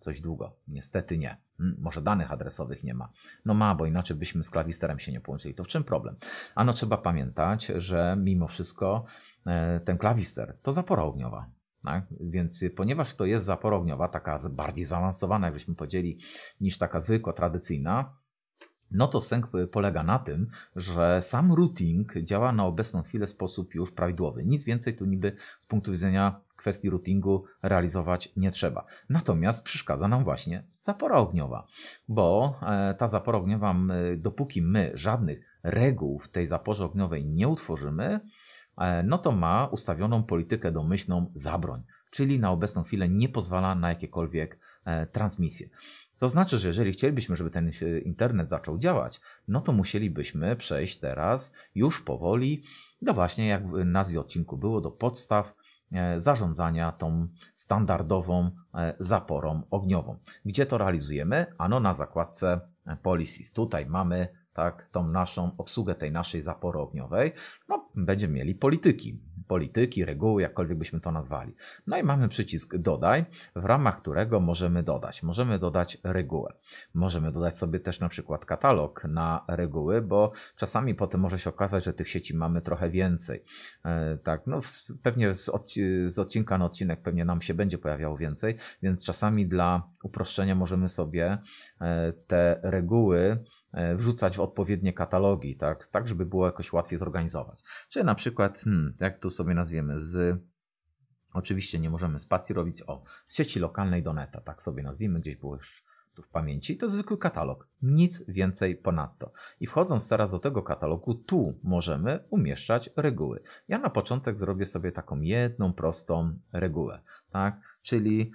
Coś długo. Niestety nie. Hm, może danych adresowych nie ma. No ma, bo inaczej byśmy z klawisterem się nie połączyli. To w czym problem? Ano trzeba pamiętać, że mimo wszystko e, ten klawister to zapora ogniowa. Tak? Więc ponieważ to jest zapora ogniowa, taka bardziej zaawansowana, jakbyśmy podzieli, niż taka zwykła, tradycyjna, no to sęk polega na tym, że sam routing działa na obecną chwilę w sposób już prawidłowy. Nic więcej tu niby z punktu widzenia kwestii routingu realizować nie trzeba. Natomiast przeszkadza nam właśnie zapora ogniowa, bo e, ta zapora ogniowa, dopóki my żadnych reguł w tej zaporze ogniowej nie utworzymy, e, no to ma ustawioną politykę domyślną zabroń, czyli na obecną chwilę nie pozwala na jakiekolwiek e, transmisje. To znaczy, że jeżeli chcielibyśmy, żeby ten internet zaczął działać, no to musielibyśmy przejść teraz już powoli, do właśnie jak w nazwie odcinku było, do podstaw E, zarządzania tą standardową e, zaporą ogniową. Gdzie to realizujemy? Ano na zakładce e, Policies. Tutaj mamy tak, tą naszą obsługę tej naszej zapory ogniowej. No, będziemy mieli polityki polityki, reguły, jakkolwiek byśmy to nazwali. No i mamy przycisk dodaj, w ramach którego możemy dodać. Możemy dodać regułę. Możemy dodać sobie też na przykład katalog na reguły, bo czasami potem może się okazać, że tych sieci mamy trochę więcej. E, tak, no pewnie z, odci- z odcinka na odcinek pewnie nam się będzie pojawiało więcej, więc czasami dla uproszczenia możemy sobie e, te reguły E, wrzucać w odpowiednie katalogi, tak, tak żeby było jakoś łatwiej zorganizować. Czy na przykład, hmm, jak tu sobie nazwiemy, z oczywiście nie możemy spacji robić, o, z sieci lokalnej do neta, tak sobie nazwijmy, gdzieś było już tu w pamięci, to zwykły katalog, nic więcej ponadto. I wchodząc teraz do tego katalogu, tu możemy umieszczać reguły. Ja na początek zrobię sobie taką jedną prostą regułę, tak, czyli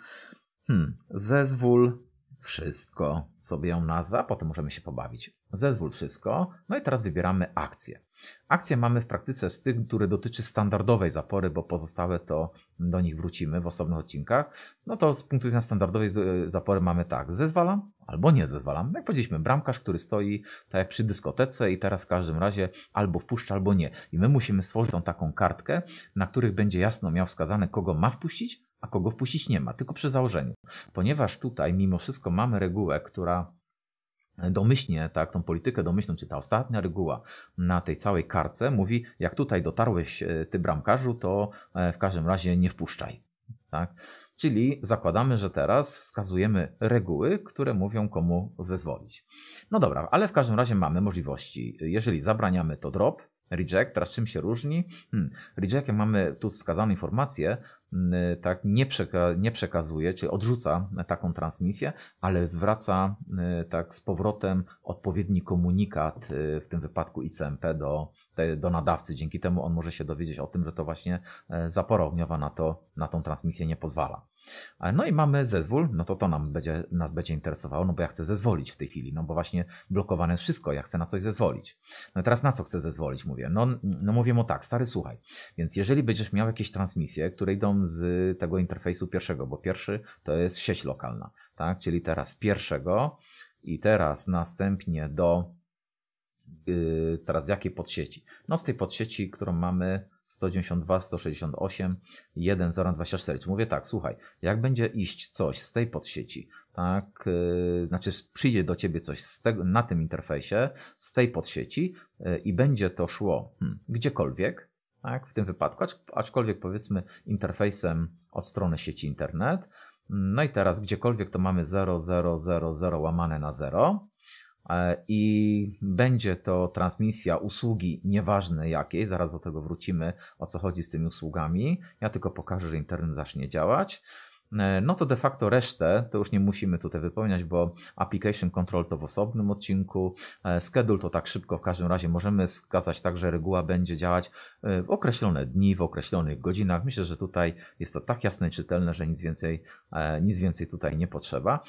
hmm, zezwól wszystko sobie ją nazwę, a potem możemy się pobawić. Zezwól wszystko. No i teraz wybieramy akcję. Akcję mamy w praktyce z tych, które dotyczy standardowej zapory, bo pozostałe to do nich wrócimy w osobnych odcinkach. No to z punktu widzenia standardowej zapory mamy tak, zezwalam albo nie zezwalam. Jak powiedzieliśmy, bramkarz, który stoi tak jak przy dyskotece i teraz w każdym razie albo wpuszcza, albo nie. I my musimy stworzyć tą taką kartkę, na których będzie jasno miał wskazane, kogo ma wpuścić, a kogo wpuścić nie ma, tylko przy założeniu. Ponieważ tutaj mimo wszystko mamy regułę, która domyślnie, tak, tą politykę domyślną, czy ta ostatnia reguła na tej całej karce mówi, jak tutaj dotarłeś e, ty bramkarzu, to e, w każdym razie nie wpuszczaj. Tak? Czyli zakładamy, że teraz wskazujemy reguły, które mówią komu zezwolić. No dobra, ale w każdym razie mamy możliwości. Jeżeli zabraniamy to drop, Reject, teraz czym się różni? Hmm. Rejectem mamy tu wskazane informację, mm, tak, nie, przeka nie przekazuje, czyli odrzuca taką transmisję, ale zwraca y, tak z powrotem odpowiedni komunikat, y, w tym wypadku ICMP do te, do nadawcy. Dzięki temu on może się dowiedzieć o tym, że to właśnie e, zapora ogniowa na, to, na tą transmisję nie pozwala. No i mamy zezwól, no to to nam będzie, nas będzie interesowało, no bo ja chcę zezwolić w tej chwili, no bo właśnie blokowane jest wszystko, ja chcę na coś zezwolić. No teraz na co chcę zezwolić, mówię? No, no mówię mu tak, stary, słuchaj, więc jeżeli będziesz miał jakieś transmisje, które idą z tego interfejsu pierwszego, bo pierwszy to jest sieć lokalna, tak? Czyli teraz pierwszego i teraz następnie do Y, teraz jakiej podsieci? No z tej podsieci, którą mamy 192, 168, 1, 0, 24. Czyli mówię tak, słuchaj, jak będzie iść coś z tej podsieci, tak, yy, znaczy przyjdzie do ciebie coś z tego, na tym interfejsie, z tej podsieci yy, i będzie to szło hmm, gdziekolwiek, tak, w tym wypadku, aczkolwiek powiedzmy interfejsem od strony sieci internet. No i teraz gdziekolwiek to mamy 0000 łamane na 0, E, i będzie to transmisja usługi, nieważne jakiej, zaraz do tego wrócimy, o co chodzi z tymi usługami. Ja tylko pokażę, że internet zacznie działać. E, no to de facto resztę to już nie musimy tutaj wypełniać, bo application control to w osobnym odcinku, e, schedule to tak szybko w każdym razie możemy wskazać tak, że reguła będzie działać e, w określone dni, w określonych godzinach. Myślę, że tutaj jest to tak jasne i czytelne, że nic więcej, nic więcej tutaj nie potrzeba.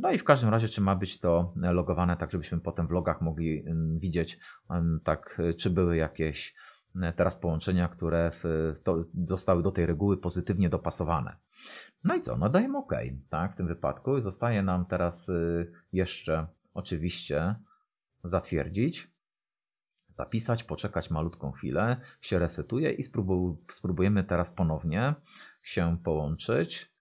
No i w każdym razie, czy ma być to logowane tak, żebyśmy potem w logach mogli mm, widzieć mm, tak, czy były jakieś teraz połączenia, które zostały do tej reguły pozytywnie dopasowane. No i co? No dajmy OK, tak? W tym wypadku zostaje nam teraz y, jeszcze oczywiście zatwierdzić, zapisać, poczekać malutką chwilę, się resetuje i spróbujemy teraz ponownie się połączyć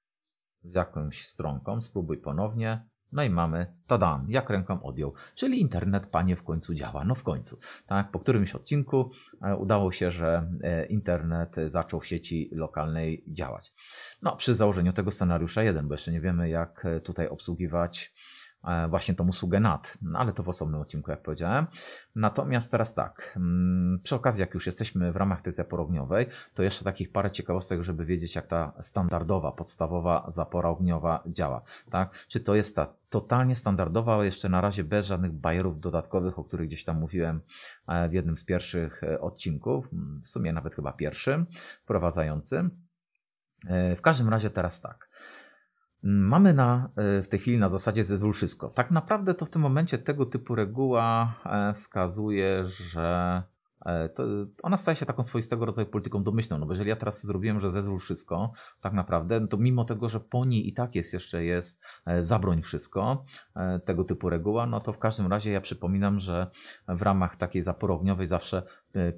z jakąś stronką. Spróbuj ponownie. No i mamy, tadam, jak ręką odjął. Czyli internet, panie, w końcu działa. No w końcu. Tak, po którymś odcinku e, udało się, że e, internet zaczął w sieci lokalnej działać. No przy założeniu tego scenariusza jeden, bo jeszcze nie wiemy, jak e, tutaj obsługiwać E, właśnie tą usługę NAT, no ale to w osobnym odcinku, jak powiedziałem. Natomiast teraz tak, mm, przy okazji, jak już jesteśmy w ramach tej zaporogniowej, to jeszcze takich parę ciekawostek, żeby wiedzieć, jak ta standardowa, podstawowa zapora ogniowa działa. Tak? Czy to jest ta totalnie standardowa, jeszcze na razie bez żadnych bajerów dodatkowych, o których gdzieś tam mówiłem e, w jednym z pierwszych e, odcinków, mm, w sumie nawet chyba pierwszym, wprowadzającym. W każdym razie teraz tak. Mamy na, e, w tej chwili na zasadzie zezwól wszystko. Tak naprawdę to w tym momencie tego typu reguła e, wskazuje, że e, to, ona staje się taką swoistego rodzaju polityką domyślną, no bo jeżeli ja teraz zrobiłem, że zezwól wszystko, tak naprawdę, no to mimo tego, że po niej i tak jest jeszcze jest zabroń wszystko, tego typu reguła, no to w każdym razie ja przypominam, że w ramach takiej zaporowniowej zawsze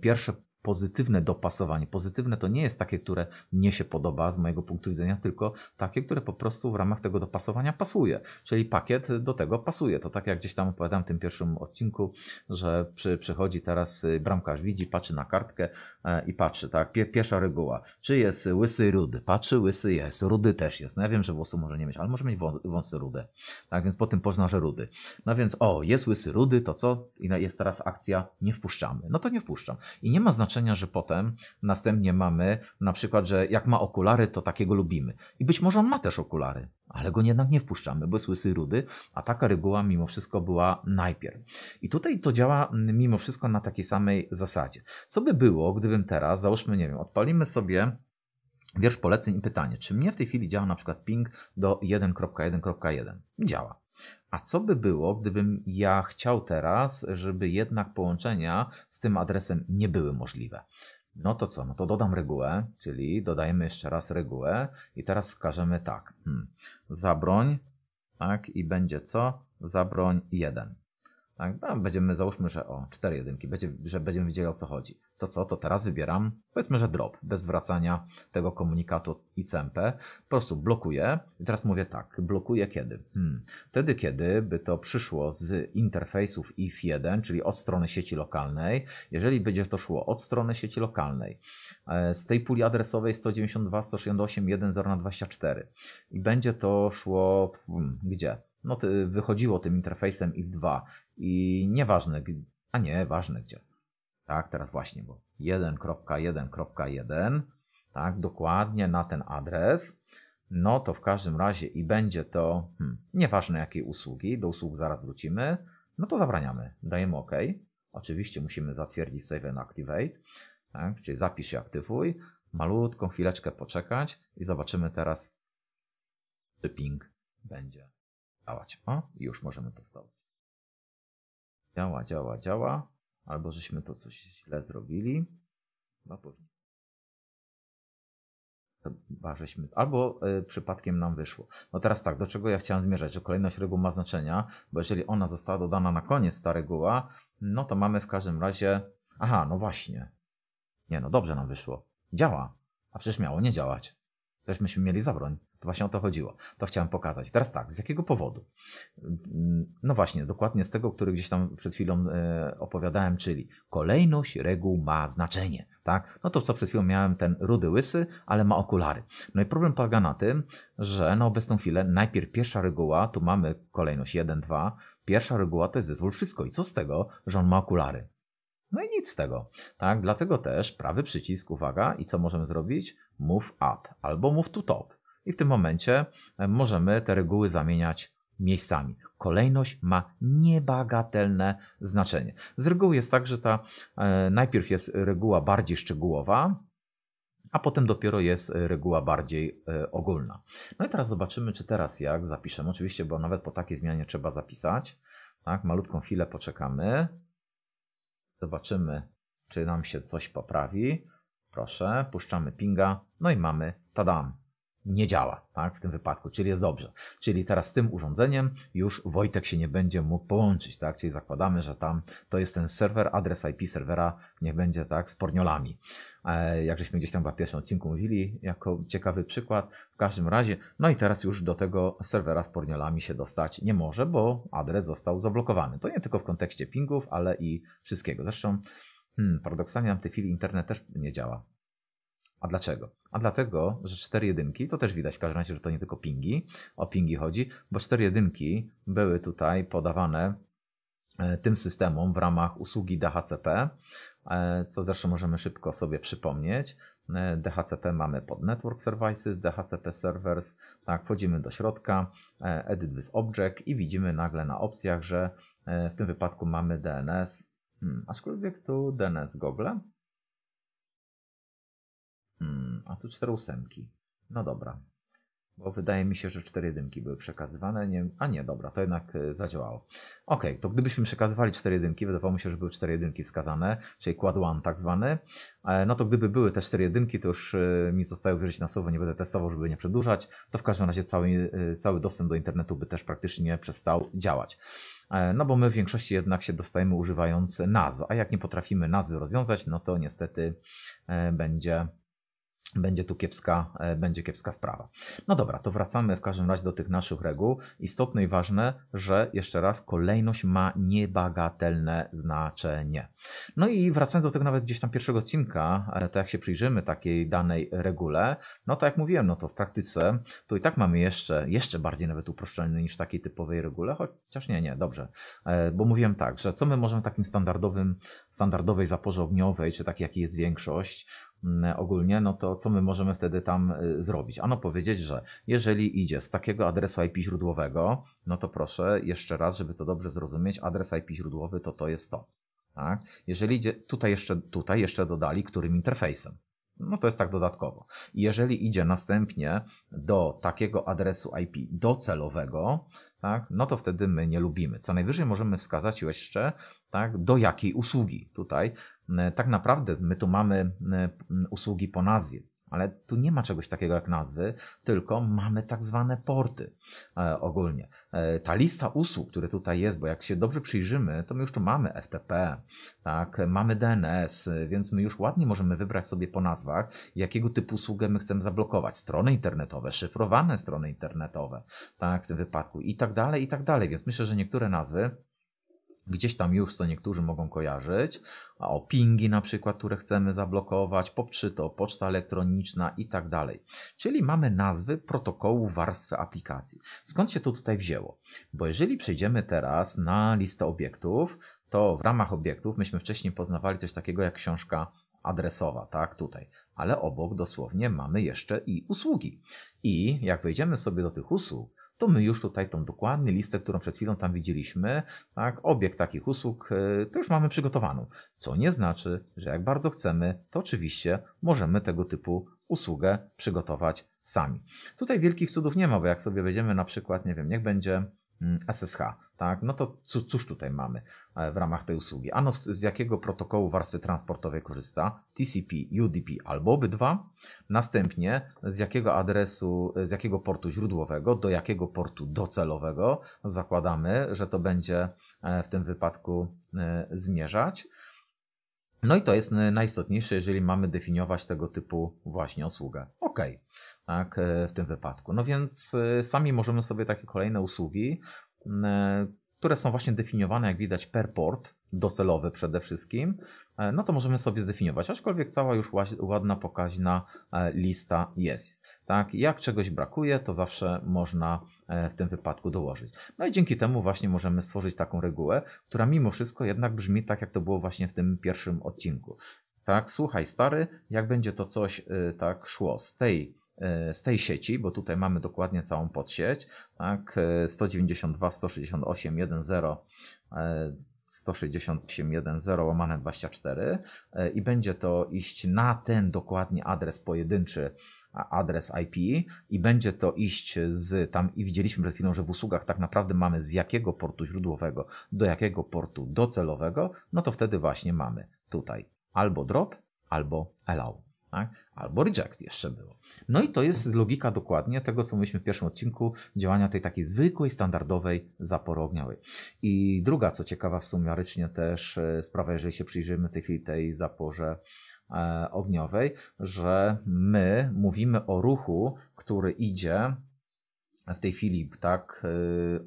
pierwsze pozytywne dopasowanie. Pozytywne to nie jest takie, które mnie się podoba z mojego punktu widzenia, tylko takie, które po prostu w ramach tego dopasowania pasuje. Czyli pakiet do tego pasuje. To tak jak gdzieś tam opowiadam w tym pierwszym odcinku, że przy, przychodzi teraz y, bramkarz, widzi, patrzy na kartkę e, i patrzy, tak? Pierwsza reguła. Czy jest łysy, rudy? Patrzy, łysy jest, rudy też jest. No ja wiem, że włosu może nie mieć, ale może mieć wąsy rude. Tak więc po tym pozna, że rudy. No więc o, jest łysy, rudy, to co? I jest teraz akcja, nie wpuszczamy. No to nie wpuszczam. I nie ma znaczenia znaczenia, że potem następnie mamy na przykład, że jak ma okulary, to takiego lubimy. I być może on ma też okulary, ale go jednak nie wpuszczamy, bo jest łysy rudy, a taka reguła mimo wszystko była najpierw. I tutaj to działa mm, mimo wszystko na takiej samej zasadzie. Co by było, gdybym teraz, załóżmy, nie wiem, odpalimy sobie wiersz poleceń i pytanie, czy mnie w tej chwili działa na przykład ping do 1.1.1? Działa. A co by było, gdybym ja chciał teraz, żeby jednak połączenia z tym adresem nie były możliwe? No to co? No to dodam regułę, czyli dodajemy jeszcze raz regułę i teraz wskażemy tak. Hmm, zabroń, tak, i będzie co? Zabroń 1. Tak, no, będziemy, załóżmy, że o, 4 jedynki, będzie, że będziemy wiedzieli o co chodzi to co, to teraz wybieram, powiedzmy, że drop, bez zwracania tego komunikatu ICMP. Po prostu blokuję i teraz mówię tak, blokuję kiedy? Hmm. Wtedy, kiedy by to przyszło z interfejsów IF1, czyli od strony sieci lokalnej, jeżeli będzie to szło od strony sieci lokalnej, e, z tej puli adresowej 192.168.1.0.24 i będzie to szło hmm, gdzie? No, wychodziło tym interfejsem IF2 i nieważne, a nie, ważne gdzie tak, teraz właśnie, bo 1.1.1, tak, dokładnie na ten adres, no to w każdym razie i będzie to, hmm, nieważne jakiej usługi, do usług zaraz wrócimy, no to zabraniamy, dajemy OK. Oczywiście musimy zatwierdzić Save and Activate, tak, czyli zapisz i aktywuj, malutką chwileczkę poczekać i zobaczymy teraz, czy ping będzie działać. O, już możemy testować. Działa, działa, działa albo żeśmy to coś źle zrobili, chyba żeśmy, albo y, przypadkiem nam wyszło. No teraz tak, do czego ja chciałem zmierzać, że kolejność reguł ma znaczenia, bo jeżeli ona została dodana na koniec, ta reguła, no to mamy w każdym razie, aha, no właśnie. Nie, no dobrze nam wyszło. Działa. A przecież miało nie działać. Też myśmy mieli zabroń. To właśnie o to chodziło. To chciałem pokazać. Teraz tak, z jakiego powodu? No właśnie, dokładnie z tego, który gdzieś tam przed chwilą e, opowiadałem, czyli kolejność reguł ma znaczenie. Tak? No to co przed chwilą miałem ten rudy łysy, ale ma okulary. No i problem polega na tym, że na no, obecną chwilę najpierw pierwsza reguła, tu mamy kolejność 1, 2. Pierwsza reguła to jest zezwól wszystko. I co z tego, że on ma okulary? No i nic z tego. Tak, dlatego też prawy przycisk, uwaga, i co możemy zrobić? move up albo move to top. I w tym momencie e, możemy te reguły zamieniać miejscami. Kolejność ma niebagatelne znaczenie. Z reguły jest tak, że ta e, najpierw jest reguła bardziej szczegółowa, a potem dopiero jest reguła bardziej e, ogólna. No i teraz zobaczymy, czy teraz jak zapiszemy. Oczywiście, bo nawet po takiej zmianie trzeba zapisać. Tak, malutką chwilę poczekamy. Zobaczymy, czy nam się coś poprawi. Proszę, puszczamy pinga, no i mamy, tadam, nie działa, tak, w tym wypadku, czyli jest dobrze. Czyli teraz z tym urządzeniem już Wojtek się nie będzie mógł połączyć, tak, czyli zakładamy, że tam to jest ten serwer, adres IP serwera, niech będzie, tak, z porniolami. E, jak żeśmy gdzieś tam w pierwszym odcinku mówili, jako ciekawy przykład, w każdym razie, no i teraz już do tego serwera z porniolami się dostać nie może, bo adres został zablokowany. To nie tylko w kontekście pingów, ale i wszystkiego. Zresztą Hmm, paradoksalnie nam w tej chwili internet też nie działa. A dlaczego? A dlatego, że cztery jedynki, to też widać w każdym razie, że to nie tylko pingi, o pingi chodzi, bo cztery jedynki były tutaj podawane e, tym systemom w ramach usługi DHCP, e, co zresztą możemy szybko sobie przypomnieć. E, DHCP mamy pod Network Services, DHCP Servers, tak, wchodzimy do środka, Edit with Object i widzimy nagle na opcjach, że w tym wypadku mamy DNS, Hmm, aczkolwiek tu DNS Google. Hmm, a tu cztery ósemki. No dobra, bo wydaje mi się, że cztery jedynki były przekazywane. Nie, a nie, dobra, to jednak e, zadziałało. Ok, to gdybyśmy przekazywali cztery jedynki, wydawało mi się, że były cztery jedynki wskazane, czyli quad one tak zwany. E, no to gdyby były te cztery jedynki, to już e, mi zostaje wierzyć na słowo, nie będę testował, żeby nie przedłużać. To w każdym razie cały, cały dostęp do internetu by też praktycznie nie przestał działać. No bo my w większości jednak się dostajemy używając nazw, a jak nie potrafimy nazwy rozwiązać, no to niestety będzie będzie tu kiepska, e, będzie kiepska sprawa. No dobra, to wracamy w każdym razie do tych naszych reguł. Istotne i ważne, że jeszcze raz kolejność ma niebagatelne znaczenie. No i wracając do tego nawet gdzieś tam pierwszego odcinka, e, to jak się przyjrzymy takiej danej regule, no to jak mówiłem, no to w praktyce to i tak mamy jeszcze, jeszcze bardziej nawet uproszczony niż takiej typowej regule, chociaż nie, nie, dobrze, e, bo mówiłem tak, że co my możemy takim standardowym, standardowej zaporze ogniowej, czy takiej jaki jest większość, Mm, ogólnie, no to co my możemy wtedy tam y, zrobić? Ano powiedzieć, że jeżeli idzie z takiego adresu IP źródłowego, no to proszę jeszcze raz, żeby to dobrze zrozumieć, adres IP źródłowy to to jest to. Tak? Jeżeli idzie, tutaj jeszcze, tutaj jeszcze dodali, którym interfejsem. No to jest tak dodatkowo. Jeżeli idzie następnie do takiego adresu IP docelowego, tak, no to wtedy my nie lubimy. Co najwyżej możemy wskazać jeszcze, tak, do jakiej usługi tutaj. E, tak naprawdę my tu mamy e, usługi po nazwie. Ale tu nie ma czegoś takiego jak nazwy, tylko mamy tak zwane porty e, ogólnie. E, ta lista usług, które tutaj jest, bo jak się dobrze przyjrzymy, to my już tu mamy FTP, tak, mamy DNS, więc my już ładnie możemy wybrać sobie po nazwach, jakiego typu usługę my chcemy zablokować. Strony internetowe, szyfrowane strony internetowe, tak, w tym wypadku i tak dalej, i tak dalej. Więc myślę, że niektóre nazwy gdzieś tam już, co niektórzy mogą kojarzyć, a o pingi na przykład, które chcemy zablokować, to poczta elektroniczna i tak dalej. Czyli mamy nazwy protokołu warstwy aplikacji. Skąd się to tutaj wzięło? Bo jeżeli przejdziemy teraz na listę obiektów, to w ramach obiektów myśmy wcześniej poznawali coś takiego jak książka adresowa, tak, tutaj. Ale obok dosłownie mamy jeszcze i usługi. I jak wejdziemy sobie do tych usług, to my już tutaj tą dokładnie listę, którą przed chwilą tam widzieliśmy, tak, obieg takich usług, e, to już mamy przygotowaną. Co nie znaczy, że jak bardzo chcemy, to oczywiście możemy tego typu usługę przygotować sami. Tutaj wielkich cudów nie ma, bo jak sobie wejdziemy na przykład, nie wiem, niech będzie Mm, SSH, tak? No to cóż tutaj mamy e, w ramach tej usługi? Ano z jakiego protokołu warstwy transportowej korzysta? TCP, UDP albo obydwa. Następnie z jakiego adresu, e, z jakiego portu źródłowego, do jakiego portu docelowego zakładamy, że to będzie e, w tym wypadku zmierzać. No i to jest najistotniejsze, jeżeli mamy definiować tego typu właśnie usługę. OK tak, e, w tym wypadku. No więc e, sami możemy sobie takie kolejne usługi, e, które są właśnie definiowane, jak widać, per port, docelowy przede wszystkim, no to możemy sobie zdefiniować, aczkolwiek cała już ładna, pokaźna lista jest. Tak, jak czegoś brakuje, to zawsze można w tym wypadku dołożyć. No i dzięki temu właśnie możemy stworzyć taką regułę, która mimo wszystko jednak brzmi tak, jak to było właśnie w tym pierwszym odcinku. Tak, słuchaj stary, jak będzie to coś tak szło z tej E, z tej sieci, bo tutaj mamy dokładnie całą podsieć, tak, 192, 168, 10, 168.1.0 łamane 24 e, i będzie to iść na ten dokładnie adres pojedynczy, adres IP i będzie to iść z tam i widzieliśmy przed chwilą, że w usługach tak naprawdę mamy z jakiego portu źródłowego do jakiego portu docelowego, no to wtedy właśnie mamy tutaj albo drop, albo allow. Tak? Albo reject jeszcze było. No i to jest logika dokładnie tego, co mówiliśmy w pierwszym odcinku, działania tej takiej zwykłej, standardowej zapory ogniowej. I druga, co ciekawa, w sumarycznie też e, sprawa, jeżeli się przyjrzymy tej, tej zaporze e, ogniowej, że my mówimy o ruchu, który idzie w tej chwili tak e,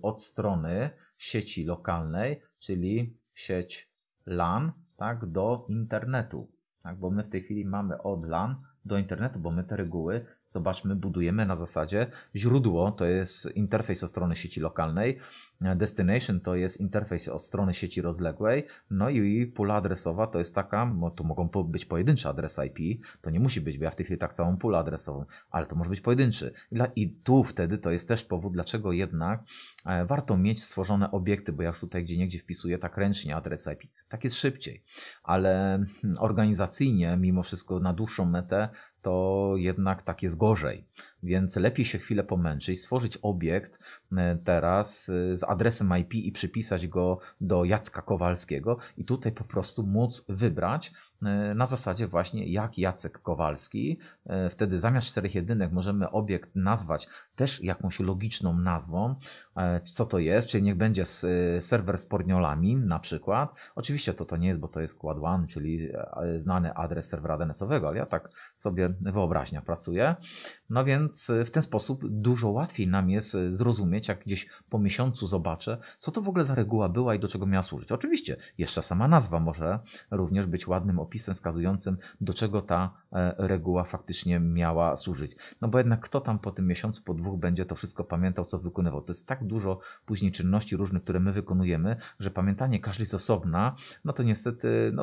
od strony sieci lokalnej, czyli sieć LAN, tak, do internetu tak, bo my w tej chwili mamy od LAN do internetu, bo my te reguły Zobaczmy, budujemy na zasadzie źródło to jest interfejs od strony sieci lokalnej, destination to jest interfejs od strony sieci rozległej, no i pula adresowa to jest taka, no tu mogą być pojedyncze adresy IP, to nie musi być, bo ja w tej chwili tak całą pulę adresową, ale to może być pojedynczy. I tu wtedy to jest też powód, dlaczego jednak e, warto mieć stworzone obiekty, bo ja już tutaj gdzie niegdzie wpisuję tak ręcznie adres IP. Tak jest szybciej, ale mm, organizacyjnie mimo wszystko na dłuższą metę to jednak tak jest gorzej więc lepiej się chwilę pomęczyć, stworzyć obiekt e, teraz e, z adresem IP i przypisać go do Jacka Kowalskiego i tutaj po prostu móc wybrać e, na zasadzie właśnie jak Jacek Kowalski. Wtedy zamiast czterech jedynek możemy obiekt nazwać też jakąś logiczną nazwą, co to jest, czyli niech będzie serwer z porniolami na przykład. Oczywiście to to nie jest, bo to jest Quad One, czyli znany adres serwera DNS-owego, ale ja tak sobie wyobraźnia pracuję. No więc więc y, w ten sposób dużo łatwiej nam jest y, zrozumieć, jak gdzieś po miesiącu zobaczę, co to w ogóle za reguła była i do czego miała służyć. Oczywiście, jeszcze sama nazwa może również być ładnym opisem wskazującym, do czego ta e, reguła faktycznie miała służyć. No bo jednak kto tam po tym miesiącu, po dwóch będzie to wszystko pamiętał, co wykonywał. To jest tak dużo później czynności różnych, które my wykonujemy, że pamiętanie każdej z osobna, no to niestety no,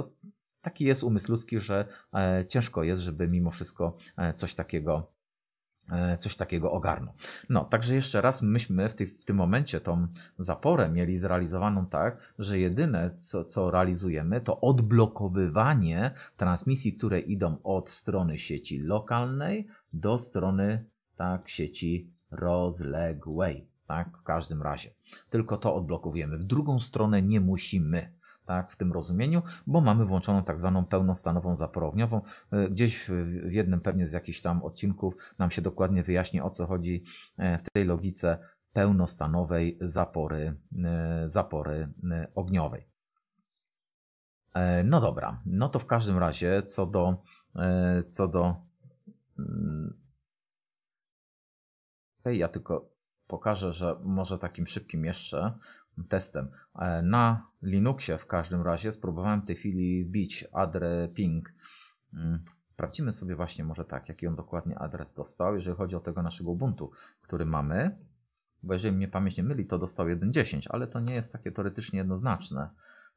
taki jest umysł ludzki, że e, ciężko jest, żeby mimo wszystko e, coś takiego E, coś takiego ogarnął. No, także jeszcze raz, myśmy w, tej, w, tym momencie tą zaporę mieli zrealizowaną tak, że jedyne co, co realizujemy to odblokowywanie transmisji, które idą od strony sieci lokalnej do strony tak, sieci rozległej. Tak, w każdym razie. Tylko to odblokowujemy. W drugą stronę nie musimy tak, w tym rozumieniu, bo mamy włączoną tak zwaną pełnostanową zaporowniową. E, gdzieś w jednym pewnie z jakichś tam odcinków nam się dokładnie wyjaśni, o co chodzi e, w tej logice pełnostanowej zapory, e, zapory ogniowej. No dobra, no to w każdym razie co do, co do mm, ja tylko pokażę, że może takim szybkim jeszcze testem. E, na Linuxie w każdym razie spróbowałem w tej chwili bić adre ping. Mm, sprawdzimy sobie właśnie może tak, jaki on dokładnie adres dostał, jeżeli chodzi o tego naszego Ubuntu, który mamy. Bo jeżeli mnie pamięć nie myli, to dostał 1.10, ale to nie jest takie teoretycznie jednoznaczne.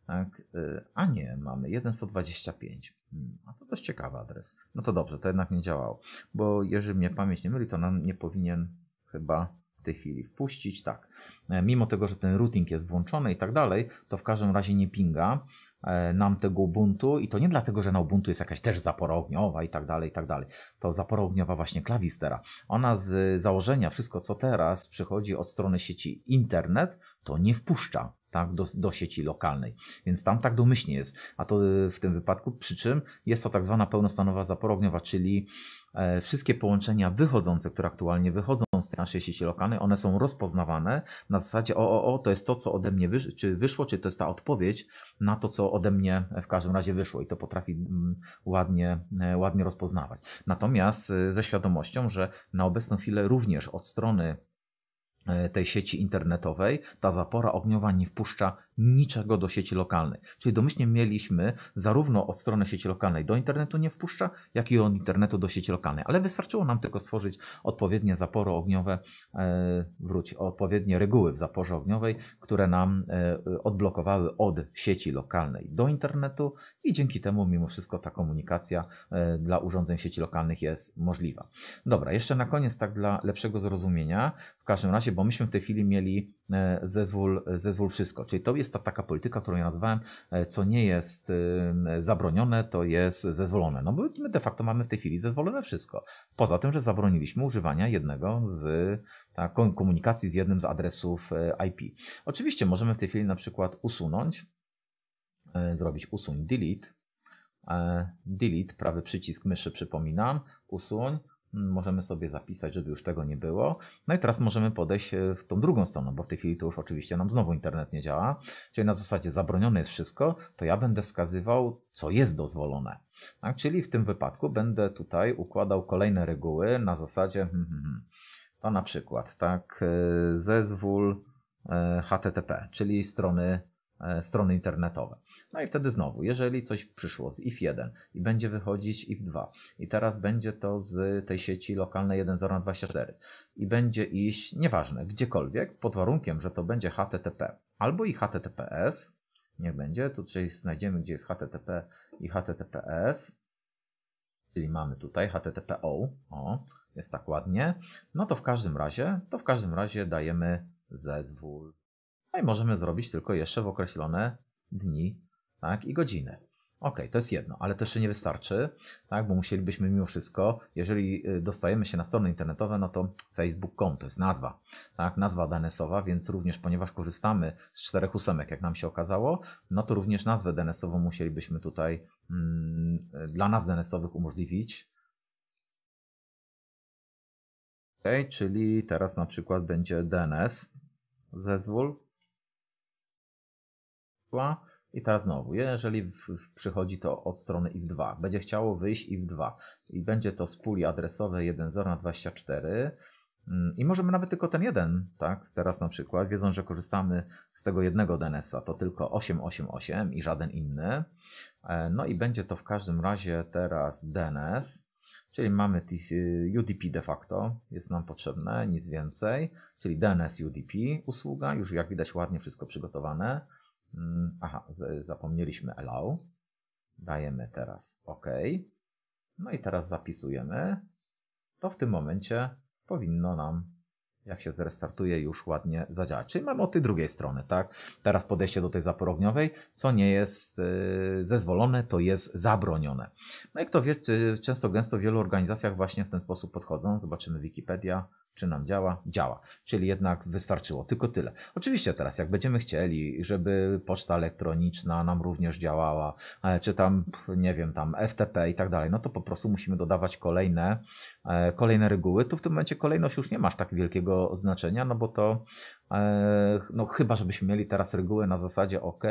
Tak? Y, a nie, mamy 1.125. Mm, a to dość ciekawy adres. No to dobrze, to jednak nie działało. Bo jeżeli mnie pamięć nie myli, to nam nie powinien chyba w tej chwili wpuścić, tak. E, mimo tego, że ten routing jest włączony i tak dalej, to w każdym razie nie pinga. E, nam tego Ubuntu i to nie dlatego, że na Ubuntu jest jakaś też zapora ogniowa i tak dalej, i tak dalej. To zapora ogniowa właśnie klawistera. Ona z założenia wszystko, co teraz przychodzi od strony sieci internet, to nie wpuszcza tak, do, do sieci lokalnej. Więc tam tak domyślnie jest. A to e, w tym wypadku, przy czym jest to tak zwana pełnostanowa zapora ogniowa, czyli e, wszystkie połączenia wychodzące, które aktualnie wychodzą z tej naszej sieci lokalnej, one są rozpoznawane na zasadzie o, o, o to jest to, co ode mnie wysz czy wyszło, czy to jest ta odpowiedź na to, co ode mnie w każdym razie wyszło i to potrafi mm, ładnie, e, ładnie rozpoznawać. Natomiast e, ze świadomością, że na obecną chwilę również od strony e, tej sieci internetowej ta zapora ogniowa nie wpuszcza niczego do sieci lokalnej. Czyli domyślnie mieliśmy zarówno od strony sieci lokalnej do internetu nie wpuszcza, jak i od internetu do sieci lokalnej. Ale wystarczyło nam tylko stworzyć odpowiednie zapory ogniowe, e, wróć, odpowiednie reguły w zaporze ogniowej, które nam e, odblokowały od sieci lokalnej do internetu i dzięki temu mimo wszystko ta komunikacja e, dla urządzeń sieci lokalnych jest możliwa. Dobra, jeszcze na koniec tak dla lepszego zrozumienia. W każdym razie, bo myśmy w tej chwili mieli E, zezwól, e, zezwól wszystko. Czyli to jest ta taka polityka, którą ja nazwałem, e, co nie jest zabronione, to jest zezwolone. No bo my de facto mamy w tej chwili zezwolone wszystko. Poza tym, że zabroniliśmy używania jednego z tak, komunikacji z jednym z adresów IP. Oczywiście możemy w tej chwili na przykład usunąć, zrobić usuń delete, delete, prawy przycisk myszy przypominam, usuń, Możemy sobie zapisać, żeby już tego nie było. No i teraz możemy podejść e, w tą drugą stronę, bo w tej chwili to już oczywiście nam znowu internet nie działa. Czyli na zasadzie zabronione jest wszystko, to ja będę wskazywał, co jest dozwolone. Tak? Czyli w tym wypadku będę tutaj układał kolejne reguły na zasadzie, hmm, hmm, hmm. to na przykład, tak, e, zezwól e, HTTP, czyli strony E, strony internetowe. No i wtedy znowu, jeżeli coś przyszło z IF1 i będzie wychodzić IF2 i teraz będzie to z tej sieci lokalnej 1024 i będzie iść, nieważne, gdziekolwiek, pod warunkiem, że to będzie HTTP albo i HTTPS, niech będzie, tu tutaj znajdziemy, gdzie jest HTTP i HTTPS, czyli mamy tutaj HTTPO, o, jest tak ładnie, no to w każdym razie, to w każdym razie dajemy zezwól no i możemy zrobić tylko jeszcze w określone dni tak, i godziny. Ok, to jest jedno, ale to jeszcze nie wystarczy, tak, bo musielibyśmy mimo wszystko, jeżeli y, dostajemy się na strony internetowe, no to facebook.com to jest nazwa, tak, nazwa DNS-owa, więc również ponieważ korzystamy z czterech ósemek, jak nam się okazało, no to również nazwę DNS-ową musielibyśmy tutaj mm, dla nazw DNS-owych umożliwić. Ok, czyli teraz na przykład będzie DNS, zezwól, dwa i teraz znowu, jeżeli w, w przychodzi to od strony if2, będzie chciało wyjść if2 i będzie to z puli adresowej 1.0 na 24 i możemy nawet tylko ten jeden, tak? Teraz na przykład, wiedząc, że korzystamy z tego jednego DNS-a, to tylko 888 i żaden inny. E, no i będzie to w każdym razie teraz DNS, czyli mamy y, UDP de facto, jest nam potrzebne, nic więcej, czyli DNS UDP usługa, już jak widać ładnie wszystko przygotowane. Mm, aha, zapomnieliśmy allow. Dajemy teraz OK. No i teraz zapisujemy. To w tym momencie powinno nam, jak się zrestartuje, już ładnie zadziałać. Czyli mamy od tej drugiej strony, tak? Teraz podejście do tej zaporowniowej, co nie jest y, zezwolone, to jest zabronione. No i kto wie, często gęsto w wielu organizacjach właśnie w ten sposób podchodzą. Zobaczymy Wikipedia czy nam działa? Działa. Czyli jednak wystarczyło tylko tyle. Oczywiście teraz, jak będziemy chcieli, żeby poczta elektroniczna nam również działała, e, czy tam, nie wiem, tam FTP i tak dalej, no to po prostu musimy dodawać kolejne, e, kolejne reguły. Tu w tym momencie kolejność już nie masz tak wielkiego znaczenia, no bo to, e, no chyba, żebyśmy mieli teraz regułę na zasadzie OK,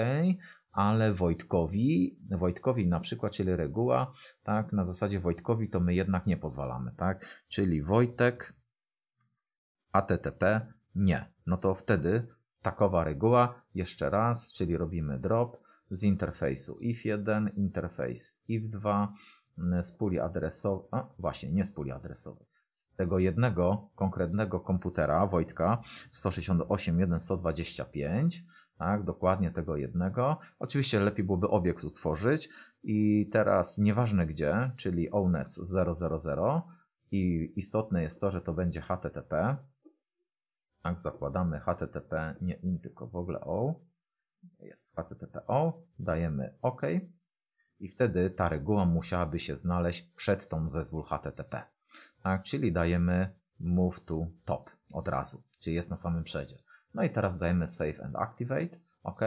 ale Wojtkowi, Wojtkowi na przykład, czyli reguła, tak, na zasadzie Wojtkowi to my jednak nie pozwalamy, tak, czyli Wojtek, HTTP nie. No to wtedy takowa reguła, jeszcze raz, czyli robimy drop z interfejsu if1, interfejs if2, mm, z puli adresowej, a właśnie, nie z puli adresowej, z tego jednego konkretnego komputera Wojtka 168.1.125, tak, dokładnie tego jednego. Oczywiście lepiej byłoby obiekt utworzyć i teraz nieważne gdzie, czyli onet 000 i istotne jest to, że to będzie HTTP, tak zakładamy HTTP, nie in, tylko w ogóle o, jest HTTP o, dajemy OK i wtedy ta reguła musiałaby się znaleźć przed tą zezwól HTTP. Tak, czyli dajemy move to top od razu, czyli jest na samym przedzie. No i teraz dajemy save and activate, OK,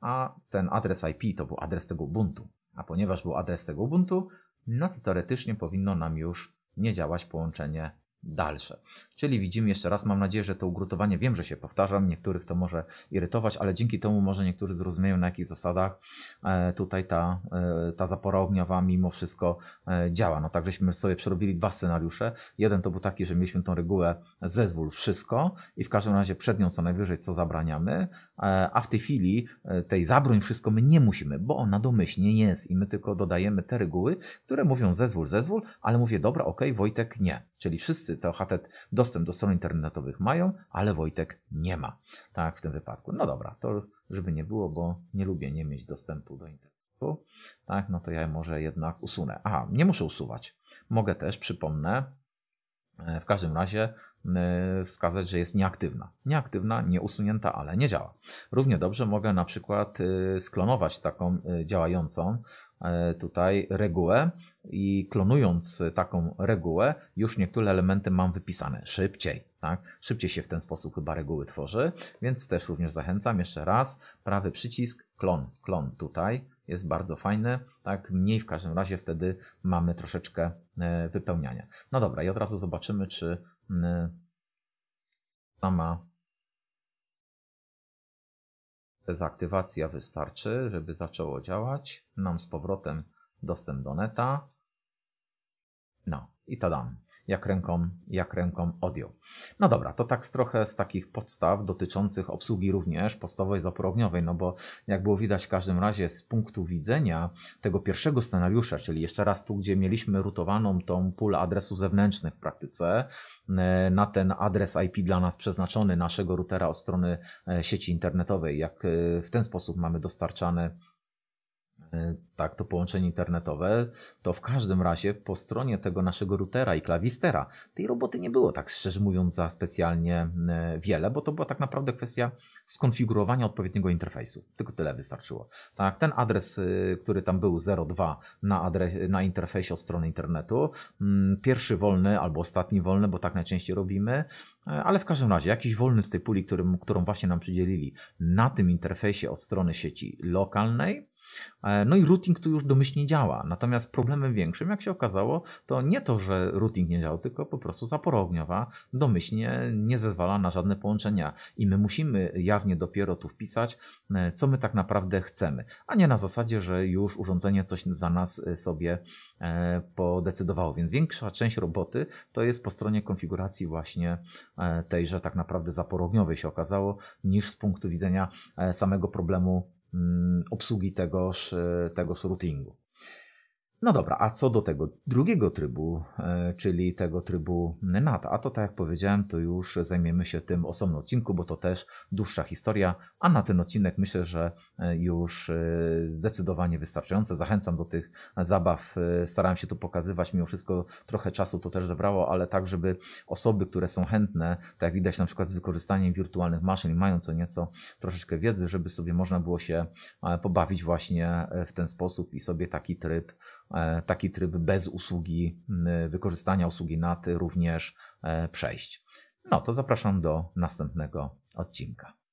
a ten adres IP to był adres tego Ubuntu. A ponieważ był adres tego Ubuntu, no to teoretycznie powinno nam już nie działać połączenie dalsze. Czyli widzimy jeszcze raz, mam nadzieję, że to ugruntowanie, wiem, że się powtarzam, niektórych to może irytować, ale dzięki temu może niektórzy zrozumieją na jakich zasadach e, tutaj ta, e, ta zapora ogniowa mimo wszystko e, działa. No tak, żeśmy sobie przerobili dwa scenariusze. Jeden to był taki, że mieliśmy tą regułę zezwól wszystko i w każdym razie przed nią co najwyżej co zabraniamy, a w tej chwili tej zabroń wszystko my nie musimy, bo ona domyślnie jest i my tylko dodajemy te reguły, które mówią zezwól, zezwól, ale mówię dobra, ok, Wojtek nie. Czyli wszyscy wszyscy THT dostęp do stron internetowych mają, ale Wojtek nie ma. Tak w tym wypadku. No dobra, to żeby nie było, bo nie lubię nie mieć dostępu do internetu. Tak, no to ja może jednak usunę. Aha, nie muszę usuwać. Mogę też, przypomnę, e, w każdym razie e, wskazać, że jest nieaktywna. Nieaktywna, nieusunięta, ale nie działa. Równie dobrze mogę na przykład e, sklonować taką działającą E, tutaj regułę i klonując taką regułę, już niektóre elementy mam wypisane szybciej. Tak? Szybciej się w ten sposób chyba reguły tworzy, więc też również zachęcam jeszcze raz. Prawy przycisk, klon, klon tutaj jest bardzo fajny, tak? Mniej w każdym razie wtedy mamy troszeczkę e, wypełniania. No dobra, i od razu zobaczymy, czy e, sama Dezaktywacja wystarczy, żeby zaczęło działać. Mam z powrotem dostęp do neta. No i tadam jak ręką, jak ręką odjął. No dobra, to tak trochę z takich podstaw dotyczących obsługi również podstawowej zaporowniowej, no bo jak było widać w każdym razie z punktu widzenia tego pierwszego scenariusza, czyli jeszcze raz tu, gdzie mieliśmy rutowaną tą pulę adresów zewnętrznych w praktyce, e, na ten adres IP dla nas przeznaczony, naszego routera od strony e, sieci internetowej, jak e, w ten sposób mamy dostarczane E, tak, to połączenie internetowe, to w każdym razie po stronie tego naszego routera i klawistera tej roboty nie było tak szczerze mówiąc za specjalnie e, wiele, bo to była tak naprawdę kwestia skonfigurowania odpowiedniego interfejsu. Tylko tyle wystarczyło. Tak, ten adres, e, który tam był 02 na, adres, na interfejsie od strony internetu, mm, pierwszy wolny albo ostatni wolny, bo tak najczęściej robimy, ale w każdym razie jakiś wolny z tej puli, którym, którą właśnie nam przydzielili na tym interfejsie od strony sieci lokalnej, E, no i routing tu już domyślnie działa. Natomiast problemem większym, jak się okazało, to nie to, że routing nie działa, tylko po prostu zapora ogniowa domyślnie nie zezwala na żadne połączenia. I my musimy jawnie dopiero tu wpisać, e, co my tak naprawdę chcemy, a nie na zasadzie, że już urządzenie coś za nas e, sobie podecydowało. Więc większa część roboty to jest po stronie konfiguracji właśnie tejże tak naprawdę zaporogniowej się okazało, niż z punktu widzenia samego problemu Mm, obsługi tegoż, e, tegoż routingu. No dobra, a co do tego drugiego trybu, e, czyli tego trybu NATO, a to tak jak powiedziałem, to już zajmiemy się tym osobnym odcinku, bo to też dłuższa historia, a na ten odcinek myślę, że e, już e, zdecydowanie wystarczające. Zachęcam do tych zabaw, starałem się tu pokazywać, mimo wszystko trochę czasu to też zabrało, ale tak, żeby osoby, które są chętne, tak jak widać na przykład z wykorzystaniem wirtualnych maszyn i mają co nieco troszeczkę wiedzy, żeby sobie można było się pobawić właśnie w ten sposób i sobie taki tryb E, taki tryb bez usługi, wykorzystania usługi NAT również e, przejść. No to zapraszam do następnego odcinka.